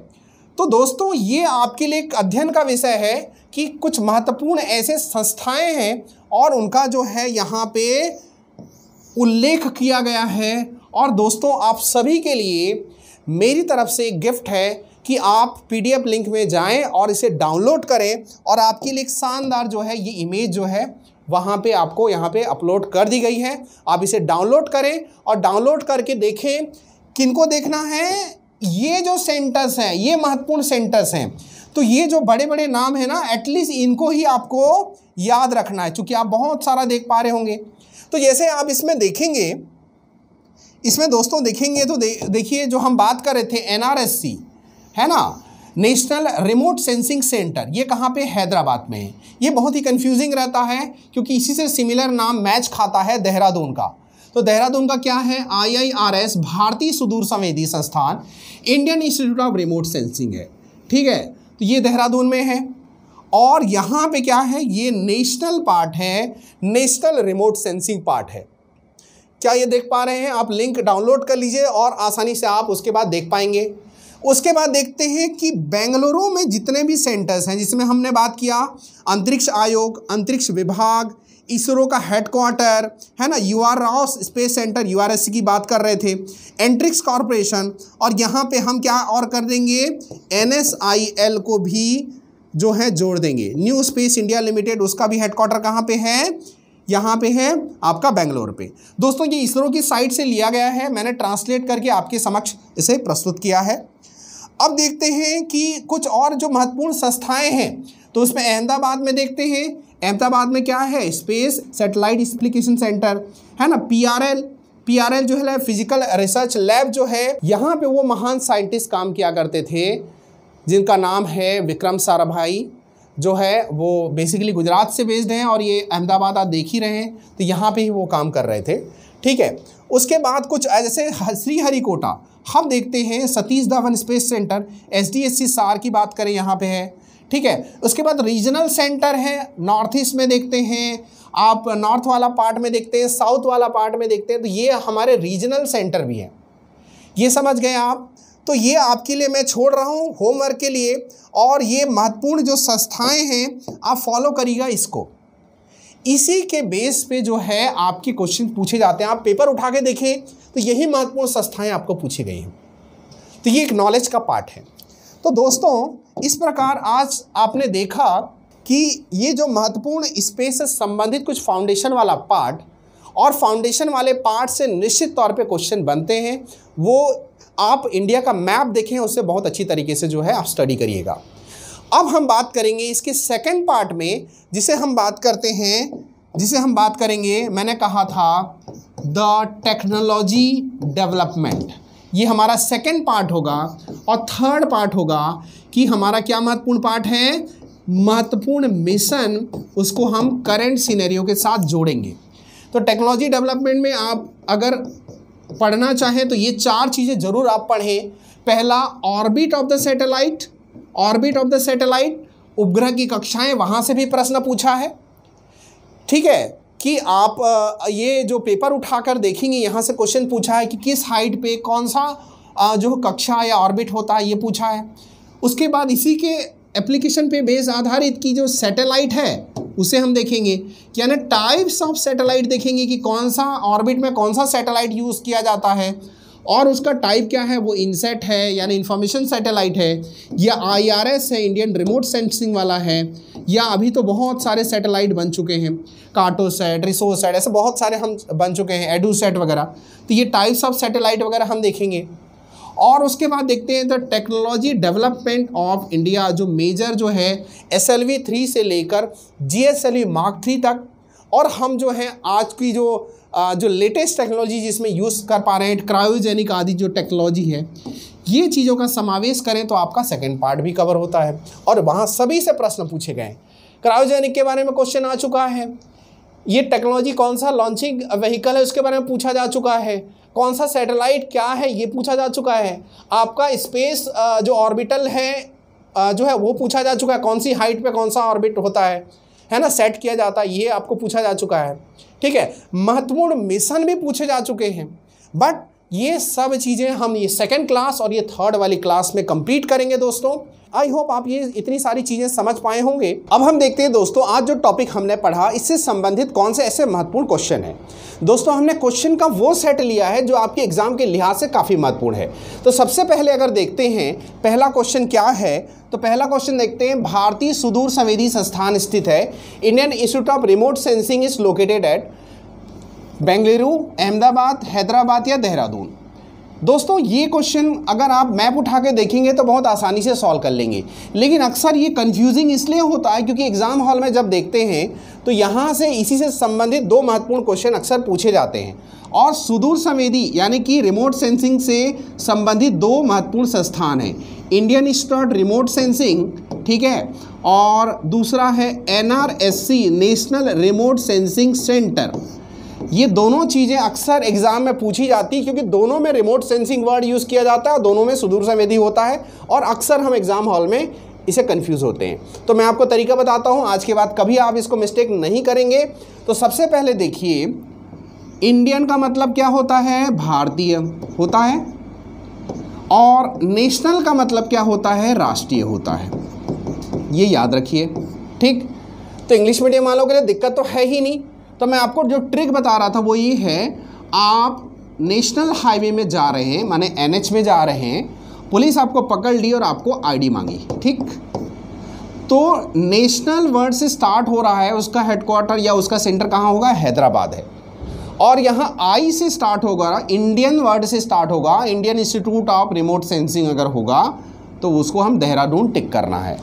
तो दोस्तों ये आपके लिए एक अध्ययन का विषय है कि कुछ महत्वपूर्ण ऐसे संस्थाएं हैं और उनका जो है यहाँ पे उल्लेख किया गया है और दोस्तों आप सभी के लिए मेरी तरफ से एक गिफ्ट है कि आप पीडीएफ लिंक में जाएं और इसे डाउनलोड करें और आपके लिए एक शानदार जो है ये इमेज जो है वहाँ पे आपको यहाँ पे अपलोड कर दी गई है आप इसे डाउनलोड करें और डाउनलोड करके देखें किनको देखना है ये जो सेंटर्स हैं ये महत्वपूर्ण सेंटर्स हैं तो ये जो बड़े बड़े नाम है ना एटलीस्ट इनको ही आपको याद रखना है क्योंकि आप बहुत सारा देख पा रहे होंगे तो जैसे आप इसमें देखेंगे इसमें दोस्तों देखेंगे तो देखिए जो हम बात कर रहे थे एनआरएससी है ना नेशनल रिमोट सेंसिंग सेंटर ये कहाँ पे हैदराबाद में है ये बहुत ही कंफ्यूजिंग रहता है क्योंकि इसी से सिमिलर नाम मैच खाता है देहरादून का तो देहरादून का क्या है आईआईआरएस भारतीय सुदूर संवेदी संस्थान Indian institute of remote sensing है ठीक है तो ये देहरादून में है और यहाँ पे क्या है ये नेशनल पार्ट है नेशनल रिमोट सेंसिंग पार्ट है क्या ये देख पा रहे हैं आप लिंक डाउनलोड कर लीजिए और आसानी से आप उसके बाद देख पाएंगे उसके बाद देखते हैं कि बेंगलुरु में जितने भी सेंटर्स हैं जिसमें हमने बात किया अंतरिक्ष आयोग अंतरिक्ष विभाग इसरो का हेडक्वार्टर है ना U R Rao space centre U की बात कर रहे थे एंट्रिक्स कॉरपोरेशन और यहाँ पे हम क्या और कर देंगे एन को भी जो है जोड़ देंगे न्यू स्पेस इंडिया लिमिटेड उसका भी हेडक्वार्टर कहाँ पे है यहाँ पे है आपका बेंगलोर पे दोस्तों ये इसरो की साइट से लिया गया है मैंने ट्रांसलेट करके आपके समक्ष इसे प्रस्तुत किया है अब देखते हैं कि कुछ और जो महत्वपूर्ण संस्थाएं हैं तो उसमें अहमदाबाद में देखते हैं अहमदाबाद में क्या है स्पेस सेटेलाइट एप्लीकेशन सेंटर है ना P R L P R L जो है फिजिकल रिसर्च लैब जो है यहाँ पे वो महान साइंटिस्ट काम किया करते थे जिनका नाम है विक्रम साराभाई जो है वो बेसिकली गुजरात से बेस्ड हैं और ये अहमदाबाद आप देख ही रहे हैं तो यहाँ पे ही वो काम कर रहे थे ठीक है उसके बाद कुछ जैसे श्रीहरिकोटा हम देखते हैं Satish Dhawan space centre S D S C SHAR की बात करें यहाँ पे है ठीक है उसके बाद रीजनल सेंटर है नॉर्थ ईस्ट में देखते हैं आप नॉर्थ वाला पार्ट में देखते हैं साउथ वाला पार्ट में देखते हैं तो ये हमारे रीजनल सेंटर भी हैं ये समझ गए आप तो ये आपके लिए मैं छोड़ रहा हूँ होमवर्क के लिए और ये महत्वपूर्ण जो संस्थाएँ हैं आप फॉलो करिएगा इसको इसी के बेस पे जो है आपके क्वेश्चन पूछे जाते हैं आप पेपर उठा के देखें तो यही महत्वपूर्ण संस्थाएं आपको पूछी गई हैं तो ये एक नॉलेज का पार्ट है तो दोस्तों इस प्रकार आज आपने देखा कि ये जो महत्वपूर्ण स्पेस से संबंधित कुछ फाउंडेशन वाला पार्ट और फाउंडेशन वाले पार्ट से निश्चित तौर पे क्वेश्चन बनते हैं वो आप इंडिया का मैप देखें उससे बहुत अच्छी तरीके से जो है आप स्टडी करिएगा अब हम बात करेंगे इसके सेकेंड पार्ट में जिसे हम बात करते हैं जिसे हम बात करेंगे मैंने कहा था द टेक्नोलॉजी डेवलपमेंट ये हमारा सेकेंड पार्ट होगा और थर्ड पार्ट होगा कि हमारा क्या महत्वपूर्ण पार्ट है महत्वपूर्ण मिशन उसको हम करेंट सीनेरियो के साथ जोड़ेंगे तो टेक्नोलॉजी डेवलपमेंट में आप अगर पढ़ना चाहें तो ये चार चीज़ें ज़रूर आप पढ़ें पहला orbit of the satellite orbit of the satellite उपग्रह की कक्षाएं वहाँ से भी प्रश्न पूछा है ठीक है कि आप ये जो पेपर उठाकर देखेंगे यहाँ से क्वेश्चन पूछा है कि किस हाइट पे कौन सा जो कक्षा या ऑर्बिट होता है ये पूछा है उसके बाद इसी के एप्लीकेशन पे बेस आधारित की जो सैटेलाइट है उसे हम देखेंगे यानी टाइप्स ऑफ सैटेलाइट देखेंगे कि कौन सा ऑर्बिट में कौन सा सैटेलाइट यूज़ किया जाता है और उसका टाइप क्या है वो इनसेट है यानी इंफॉर्मेशन सैटेलाइट है या आईआरएस है इंडियन रिमोट सेंसिंग वाला है या अभी तो बहुत सारे सैटेलाइट बन चुके हैं कार्टोसेट रिसोसेट ऐसे बहुत सारे हम बन चुके हैं एडूसेट वगैरह तो ये टाइप्स ऑफ सैटेलाइट वगैरह हम देखेंगे और उसके बाद देखते हैं तो टेक्नोलॉजी डेवलपमेंट ऑफ इंडिया जो मेजर जो है एस एल वी थ्री से लेकर G S L V mark three तक और हम जो हैं आज की जो जो लेटेस्ट टेक्नोलॉजी जिसमें यूज़ कर पा रहे हैं क्रायोजेनिक आदि जो टेक्नोलॉजी है ये चीज़ों का समावेश करें तो आपका सेकेंड पार्ट भी कवर होता है और वहाँ सभी से प्रश्न पूछे गए क्रायोजेनिक के बारे में क्वेश्चन आ चुका है ये टेक्नोलॉजी कौन सा लॉन्चिंग व्हीकल है उसके बारे में पूछा जा चुका है कौन सा सैटेलाइट क्या है ये पूछा जा चुका है आपका स्पेस जो ऑर्बिटल है जो है वो पूछा जा चुका है कौन सी हाइट पे कौन सा ऑर्बिट होता है है ना सेट किया जाता है ये आपको पूछा जा चुका है ठीक है महत्वपूर्ण मिशन भी पूछे जा चुके हैं बट ये सब चीज़ें हम ये सेकेंड क्लास और ये थर्ड वाली क्लास में कंप्लीट करेंगे दोस्तों आई होप आप ये इतनी सारी चीज़ें समझ पाए होंगे अब हम देखते हैं दोस्तों आज जो टॉपिक हमने पढ़ा इससे संबंधित कौन से ऐसे महत्वपूर्ण क्वेश्चन हैं दोस्तों हमने क्वेश्चन का वो सेट लिया है जो आपके एग्जाम के लिहाज से काफ़ी महत्वपूर्ण है तो सबसे पहले अगर देखते हैं पहला क्वेश्चन क्या है तो पहला क्वेश्चन देखते हैं भारतीय सुदूर संवेदी संस्थान स्थित है Indian institute of remote sensing is located at Bengaluru Ahmedabad Hyderabad या देहरादून दोस्तों ये क्वेश्चन अगर आप मैप उठा के देखेंगे तो बहुत आसानी से सॉल्व कर लेंगे लेकिन अक्सर ये कन्फ्यूजिंग इसलिए होता है क्योंकि एग्ज़ाम हॉल में जब देखते हैं तो यहाँ से इसी से संबंधित दो महत्वपूर्ण क्वेश्चन अक्सर पूछे जाते हैं और सुदूर समेदी यानी कि रिमोट सेंसिंग से संबंधित दो महत्वपूर्ण संस्थान हैं इंडियन स्टर्ट रिमोट सेंसिंग ठीक है और दूसरा है N national remote sensing centre ये दोनों चीज़ें अक्सर एग्जाम में पूछी जाती क्योंकि दोनों में रिमोट सेंसिंग वर्ड यूज़ किया जाता है दोनों में सुदूर संवेदी होता है और अक्सर हम एग्ज़ाम हॉल में इसे कंफ्यूज होते हैं तो मैं आपको तरीका बताता हूँ आज के बाद कभी आप इसको मिस्टेक नहीं करेंगे तो सबसे पहले देखिए इंडियन का मतलब क्या होता है भारतीय होता है और नेशनल का मतलब क्या होता है राष्ट्रीय होता है ये याद रखिए ठीक तो इंग्लिश मीडियम वालों के लिए दिक्कत तो है ही नहीं तो मैं आपको जो ट्रिक बता रहा था वो ये है आप नेशनल हाईवे में जा रहे हैं माने एनएच में जा रहे हैं पुलिस आपको पकड़ ली और आपको आईडी मांगी ठीक तो नेशनल वर्ड से स्टार्ट हो रहा है उसका हेडक्वार्टर या उसका सेंटर कहाँ होगा हैदराबाद है और यहाँ आई से स्टार्ट होगा इंडियन वर्ड से स्टार्ट होगा Indian institute of remote sensing अगर होगा तो उसको हम देहरादून टिक करना है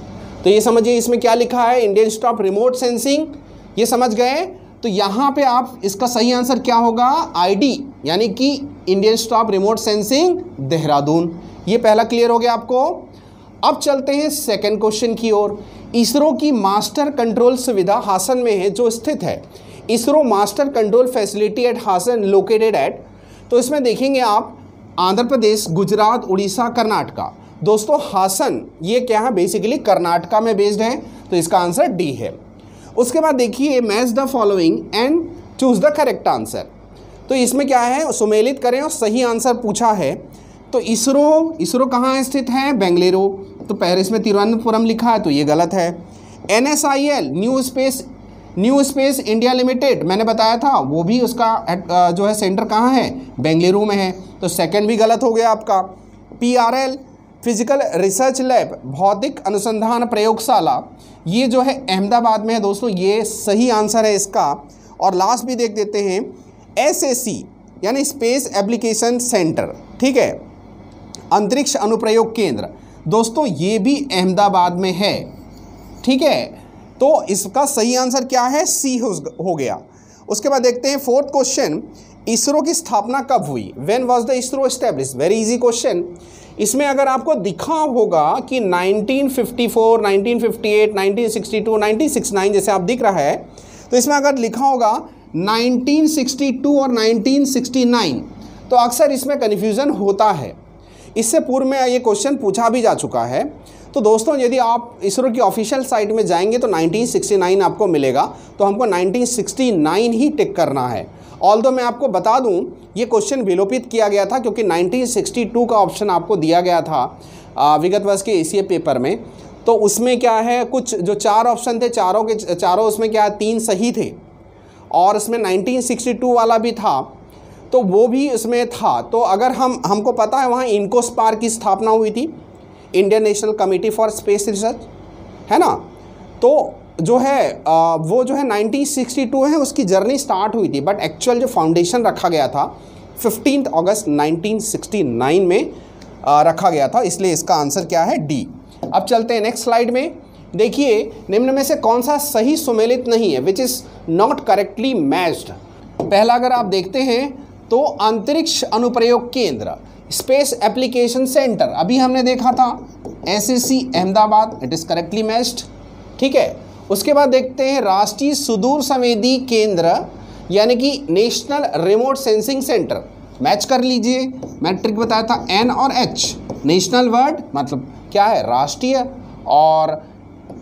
तो ये समझिए इसमें क्या लिखा है Indian institute of remote sensing ये समझ गए तो यहाँ पे आप इसका सही आंसर क्या होगा आईडी यानी कि Indian stop remote sensing Dehradun ये पहला क्लियर हो गया आपको अब चलते हैं सेकंड क्वेश्चन की ओर इसरो की मास्टर कंट्रोल सुविधा हासन में है जो स्थित है ISRO master control facility at Hassan located at तो इसमें देखेंगे आप आंध्र प्रदेश गुजरात उड़ीसा कर्नाटका दोस्तों हासन ये क्या है बेसिकली कर्नाटका में बेस्ड है तो इसका आंसर डी है उसके बाद देखिए match the following and choose the correct answer तो इसमें क्या है सुमेलित करें और सही आंसर पूछा है तो इसरो इसरो कहाँ स्थित है बेंगलुरु तो पेरिस में तिरुवनंतपुरम लिखा है तो ये गलत है N S I L new space new space India limited मैंने बताया था वो भी उसका जो है सेंटर कहाँ है बेंगलुरु में है तो सेकंड भी गलत हो गया आपका P R L physical research lab भौतिक अनुसंधान प्रयोगशाला ये जो है अहमदाबाद में है दोस्तों ये सही आंसर है इसका और लास्ट भी देख देते हैं एस यानी स्पेस एप्लीकेशन सेंटर ठीक है अंतरिक्ष अनुप्रयोग केंद्र दोस्तों ये भी अहमदाबाद में है ठीक है तो इसका सही आंसर क्या है सी हो गया उसके बाद देखते हैं फोर्थ क्वेश्चन इसरो की स्थापना कब हुई when was the ISRO establish very easy question इसमें अगर आपको दिखा होगा कि 1954, 1958, 1962, 1969 जैसे आप दिख रहा है तो इसमें अगर लिखा होगा 1962 और 1969 तो अक्सर इसमें कन्फ्यूज़न होता है इससे पूर्व में ये क्वेश्चन पूछा भी जा चुका है तो दोस्तों यदि आप इसरो की ऑफिशियल साइट में जाएंगे तो 1969 आपको मिलेगा तो हमको 1969 ही टिक करना है ऑल दो मैं आपको बता दूं ये क्वेश्चन विलोपित किया गया था क्योंकि 1962 का ऑप्शन आपको दिया गया था विगत वर्ष के एसीए पेपर में तो उसमें क्या है कुछ जो चार ऑप्शन थे चारों के चारों उसमें क्या है तीन सही थे और उसमें 1962 वाला भी था तो वो भी इसमें था तो अगर हम हमको पता है वहाँ इनको स्पार की स्थापना हुई थी Indian national committee for space research है ना तो जो है आ, वो जो है 1962 है उसकी जर्नी स्टार्ट हुई थी बट एक्चुअल जो फाउंडेशन रखा गया था फिफ्टीन अगस्त 1969 में आ, रखा गया था इसलिए इसका आंसर क्या है डी अब चलते हैं नेक्स्ट स्लाइड में देखिए निम्न में से कौन सा सही सुमेलित नहीं है which is not correctly matched पहला अगर आप देखते हैं तो अंतरिक्ष अनुप्रयोग केंद्र स्पेस एप्लीकेशन सेंटर अभी हमने देखा था S Ahmedabad it is correctly matched ठीक है उसके बाद देखते हैं राष्ट्रीय सुदूर संवेदी केंद्र यानी कि national remote sensing centre match कर लीजिए मैट्रिक बताया था एन और एच नेशनल वर्ड मतलब क्या है राष्ट्रीय और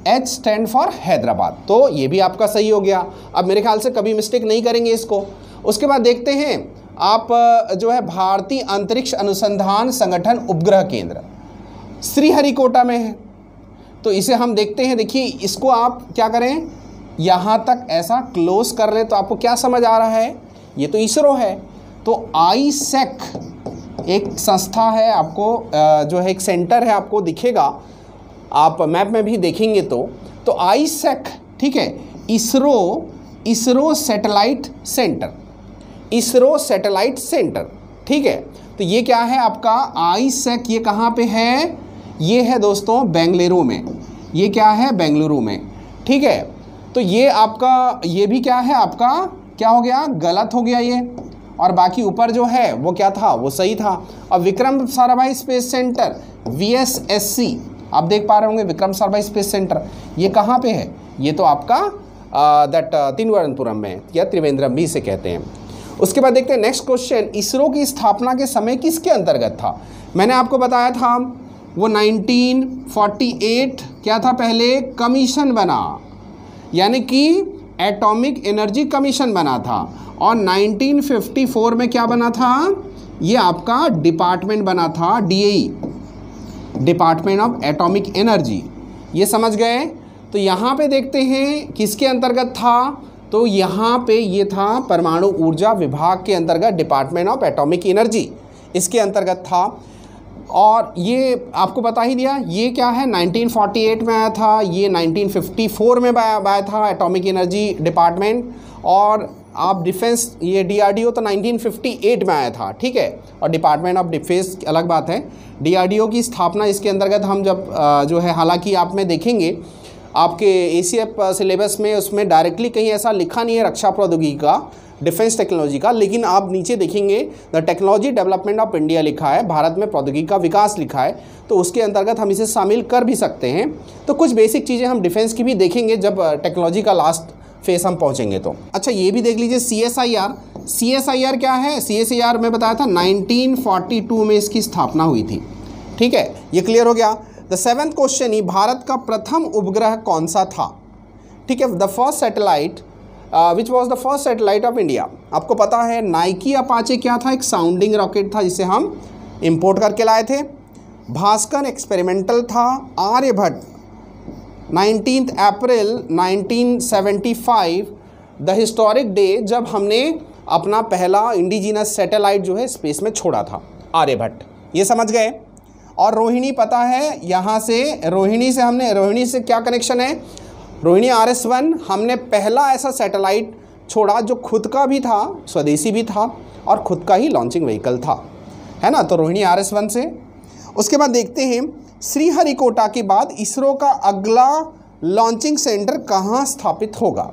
एच स्टैंड फॉर हैदराबाद तो ये भी आपका सही हो गया अब मेरे ख्याल से कभी मिस्टेक नहीं करेंगे इसको उसके बाद देखते हैं आप जो है भारतीय अंतरिक्ष अनुसंधान संगठन उपग्रह केंद्र श्रीहरिकोटा में है तो इसे हम देखते हैं देखिए इसको आप क्या करें यहाँ तक ऐसा क्लोज कर लें तो आपको क्या समझ आ रहा है ये तो इसरो है तो आई सेक e एक संस्था है आपको जो है एक सेंटर है आपको दिखेगा आप मैप में भी देखेंगे तो तो आई सेक e ठीक है ISRO ISRO satellite centre ISRO satellite centre ठीक है तो ये क्या है आपका आई सेक e ये कहाँ पे है ये है दोस्तों बेंगलुरु में ये क्या है बेंगलुरु में ठीक है तो ये आपका ये भी क्या है आपका क्या हो गया गलत हो गया ये और बाकी ऊपर जो है वो क्या था वो सही था अब Vikram Sarabhai space centre V S S C आप देख पा रहे होंगे विक्रम साराभाई स्पेस सेंटर ये कहाँ पे है ये तो आपका दैट तिरुवनंतपुरम में या त्रिवेंद्रम भी इसे कहते हैं उसके बाद देखते हैं नेक्स्ट क्वेश्चन इसरो की स्थापना के समय किसके अंतर्गत था मैंने आपको बताया था वो 1948 क्या था पहले कमीशन बना यानी कि एटॉमिक एनर्जी कमीशन बना था और 1954 में क्या बना था ये आपका डिपार्टमेंट बना था DAE department of atomic energy ये समझ गए तो यहाँ पे देखते हैं किसके अंतर्गत था तो यहाँ पे ये था परमाणु ऊर्जा विभाग के अंतर्गत डिपार्टमेंट ऑफ एटॉमिक एनर्जी इसके अंतर्गत था और ये आपको बता ही दिया ये क्या है 1948 में आया था ये 1954 में आया था एटॉमिक एनर्जी डिपार्टमेंट और आप डिफेंस ये डीआरडीओ तो 1958 में आया था ठीक है और डिपार्टमेंट ऑफ डिफेंस अलग बात है डीआरडीओ की स्थापना इसके अंतर्गत हम जब जो है हालांकि आप में देखेंगे आपके ए सिलेबस में उसमें डायरेक्टली कहीं ऐसा लिखा नहीं है रक्षा प्रौद्योगिकी का डिफेंस टेक्नोलॉजी का लेकिन आप नीचे देखेंगे the technology development of India लिखा है भारत में प्रौद्योगिकी का विकास लिखा है तो उसके अंतर्गत हम इसे शामिल कर भी सकते हैं तो कुछ बेसिक चीज़ें हम डिफेंस की भी देखेंगे जब टेक्नोलॉजी का लास्ट फेस हम पहुँचेंगे तो अच्छा ये भी देख लीजिए C S I R C S I R क्या है सी एस आई आर में बताया था नाइनटीन फोर्टी टू में इसकी स्थापना हुई थी ठीक है ये क्लियर हो गया द सेवेंथ क्वेश्चन ही भारत का प्रथम उपग्रह कौन सा था ठीक है the first satellite which was the first satellite of India आपको पता है नाइकी अपाचे क्या था एक साउंडिंग रॉकेट था जिसे हम इम्पोर्ट करके लाए थे भास्कर एक्सपेरिमेंटल था Aryabhata nineteen April 1975 the historic day जब हमने अपना पहला इंडिजीनस सैटेलाइट जो है स्पेस में छोड़ा था आर्यभट्ट ये समझ गए और रोहिणी पता है यहाँ से रोहिणी से हमने रोहिणी से क्या कनेक्शन है रोहिणी आर एस वन हमने पहला ऐसा सैटेलाइट छोड़ा जो खुद का भी था स्वदेशी भी था और खुद का ही लॉन्चिंग व्हीकल था है ना तो रोहिणी आर एस वन से उसके बाद देखते हैं श्रीहरिकोटा के बाद इसरो का अगला लॉन्चिंग सेंटर कहाँ स्थापित होगा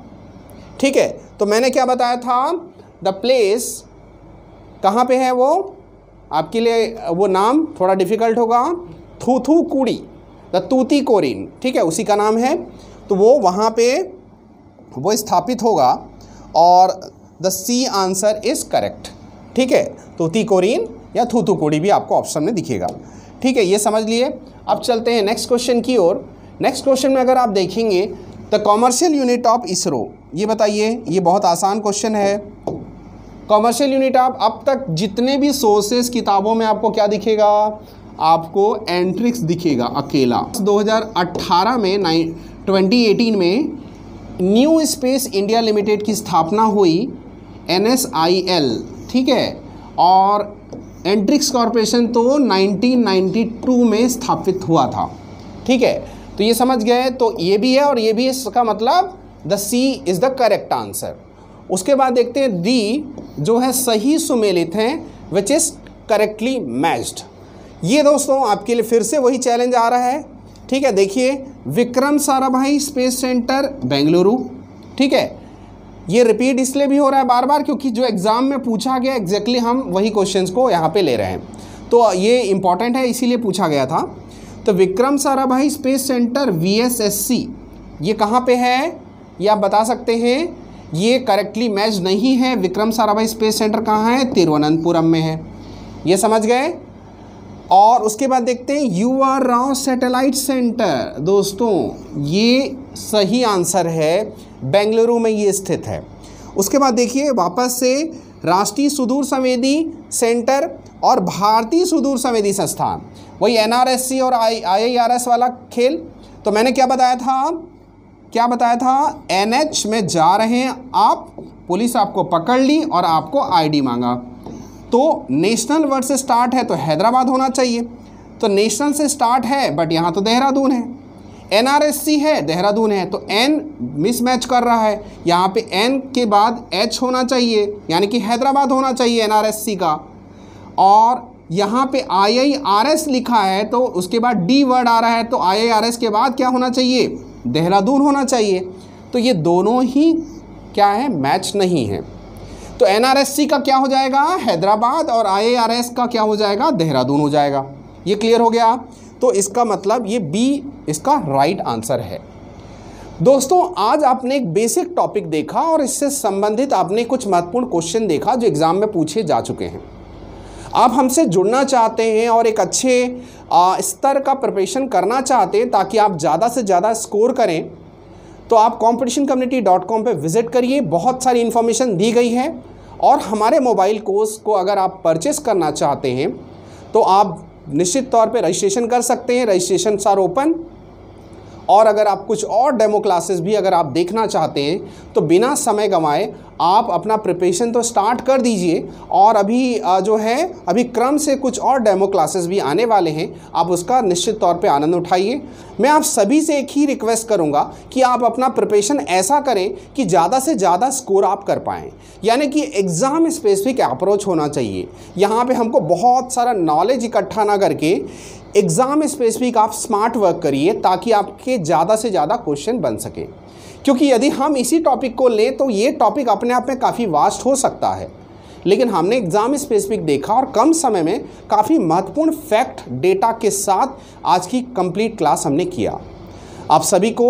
ठीक है तो मैंने क्या बताया था द प्लेस कहाँ पे है वो आपके लिए वो नाम थोड़ा डिफिकल्ट होगा थूथू कुड़ी द तूती कोरिन ठीक है उसी का नाम है तो वो वहाँ पे वो स्थापित होगा और the C answer is correct ठीक है तो तिकोरिन या थूथुकोड़ी भी आपको ऑप्शन में दिखेगा ठीक है ये समझ लिए अब चलते हैं नेक्स्ट क्वेश्चन की ओर नेक्स्ट क्वेश्चन में अगर आप देखेंगे the commercial unit of ISRO ये बताइए ये बहुत आसान क्वेश्चन है कॉमर्शियल यूनिट ऑफ अब तक जितने भी सोर्सेस किताबों में आपको क्या दिखेगा आपको एंट्रिक्स दिखेगा अकेला 2018 में नाइन 2018 में न्यू स्पेस इंडिया लिमिटेड की स्थापना हुई एन ठीक है और एंट्रिक्स कॉरपोरेशन तो 1992 में स्थापित हुआ था ठीक है तो ये समझ गए तो ये भी है और ये भी है इसका मतलब the C is the correct answer उसके बाद देखते हैं दी जो है सही सुमेलित हैं विच इज़ करेक्टली मैच्ड ये दोस्तों आपके लिए फिर से वही चैलेंज आ रहा है ठीक है देखिए विक्रम साराभाई स्पेस सेंटर बेंगलुरु ठीक है ये रिपीट इसलिए भी हो रहा है बार बार क्योंकि जो एग्ज़ाम में पूछा गया एग्जैक्टली हम वही क्वेश्चंस को यहाँ पे ले रहे हैं तो ये इंपॉर्टेंट है इसीलिए पूछा गया था तो Vikram Sarabhai space centre V ये कहाँ पे है ये आप बता सकते हैं ये करेक्टली मैच नहीं है विक्रम साराभाई स्पेस सेंटर कहाँ है तिरुवनंतपुरम में है ये समझ गए और उसके बाद देखते हैं U R Rao satellite centre दोस्तों ये सही आंसर है बेंगलुरु में ये स्थित है उसके बाद देखिए वापस से राष्ट्रीय सुदूर संवेदी सेंटर और भारतीय सुदूर संवेदी संस्थान वही एनआरएससी और आई आईआईआरएस वाला खेल तो मैंने क्या बताया था क्या बताया था एनएच में जा रहे हैं आप पुलिस आपको पकड़ ली और आपको आईडी मांगा तो नेशनल वर्ड से स्टार्ट है तो हैदराबाद होना चाहिए तो नेशनल से स्टार्ट है बट यहाँ तो देहरादून है एन है देहरादून है तो एन मिसमैच कर रहा है यहाँ पे एन के बाद एच होना चाहिए यानी कि हैदराबाद होना चाहिए एन का और यहाँ पे आई आई आर एस लिखा है तो उसके बाद डी वर्ड आ रहा है तो आई आई आर एस के बाद क्या होना चाहिए देहरादून होना चाहिए तो ये दोनों ही क्या है मैच नहीं है तो एनआरएससी का क्या हो जाएगा हैदराबाद और आईएआरएस का क्या हो जाएगा देहरादून हो जाएगा ये क्लियर हो गया तो इसका मतलब ये बी इसका राइट आंसर है दोस्तों आज आपने एक बेसिक टॉपिक देखा और इससे संबंधित आपने कुछ महत्वपूर्ण क्वेश्चन देखा जो एग्ज़ाम में पूछे जा चुके हैं आप हमसे जुड़ना चाहते हैं और एक अच्छे स्तर का प्रिपरेशन करना चाहते हैं ताकि आप ज़्यादा से ज़्यादा स्कोर करें तो आप कॉम्पिटिशन कम्युनिटी डॉट कॉम पर विज़िट करिए बहुत सारी इन्फॉर्मेशन दी गई है और हमारे मोबाइल कोर्स को अगर आप परचेस करना चाहते हैं तो आप निश्चित तौर पर रजिस्ट्रेशन कर सकते हैं रजिस्ट्रेशन सर ओपन और अगर आप कुछ और डेमो क्लासेस भी अगर आप देखना चाहते हैं तो बिना समय गंवाए आप अपना प्रिपरेशन तो स्टार्ट कर दीजिए और अभी जो है अभी क्रम से कुछ और डेमो क्लासेस भी आने वाले हैं आप उसका निश्चित तौर पे आनंद उठाइए मैं आप सभी से एक ही रिक्वेस्ट करूँगा कि आप अपना प्रिपरेशन ऐसा करें कि ज़्यादा से ज़्यादा स्कोर आप कर पाएँ यानी कि एग्ज़ाम स्पेसिफिक अप्रोच होना चाहिए यहाँ पर हमको बहुत सारा नॉलेज इकट्ठा ना करके एग्ज़ाम स्पेसिफिक आप स्मार्ट वर्क करिए ताकि आपके ज़्यादा से ज़्यादा क्वेश्चन बन सके क्योंकि यदि हम इसी टॉपिक को लें तो ये टॉपिक अपने आप में काफ़ी वास्ट हो सकता है लेकिन हमने एग्ज़ाम स्पेसिफिक देखा और कम समय में काफ़ी महत्वपूर्ण फैक्ट डेटा के साथ आज की कंप्लीट क्लास हमने किया आप सभी को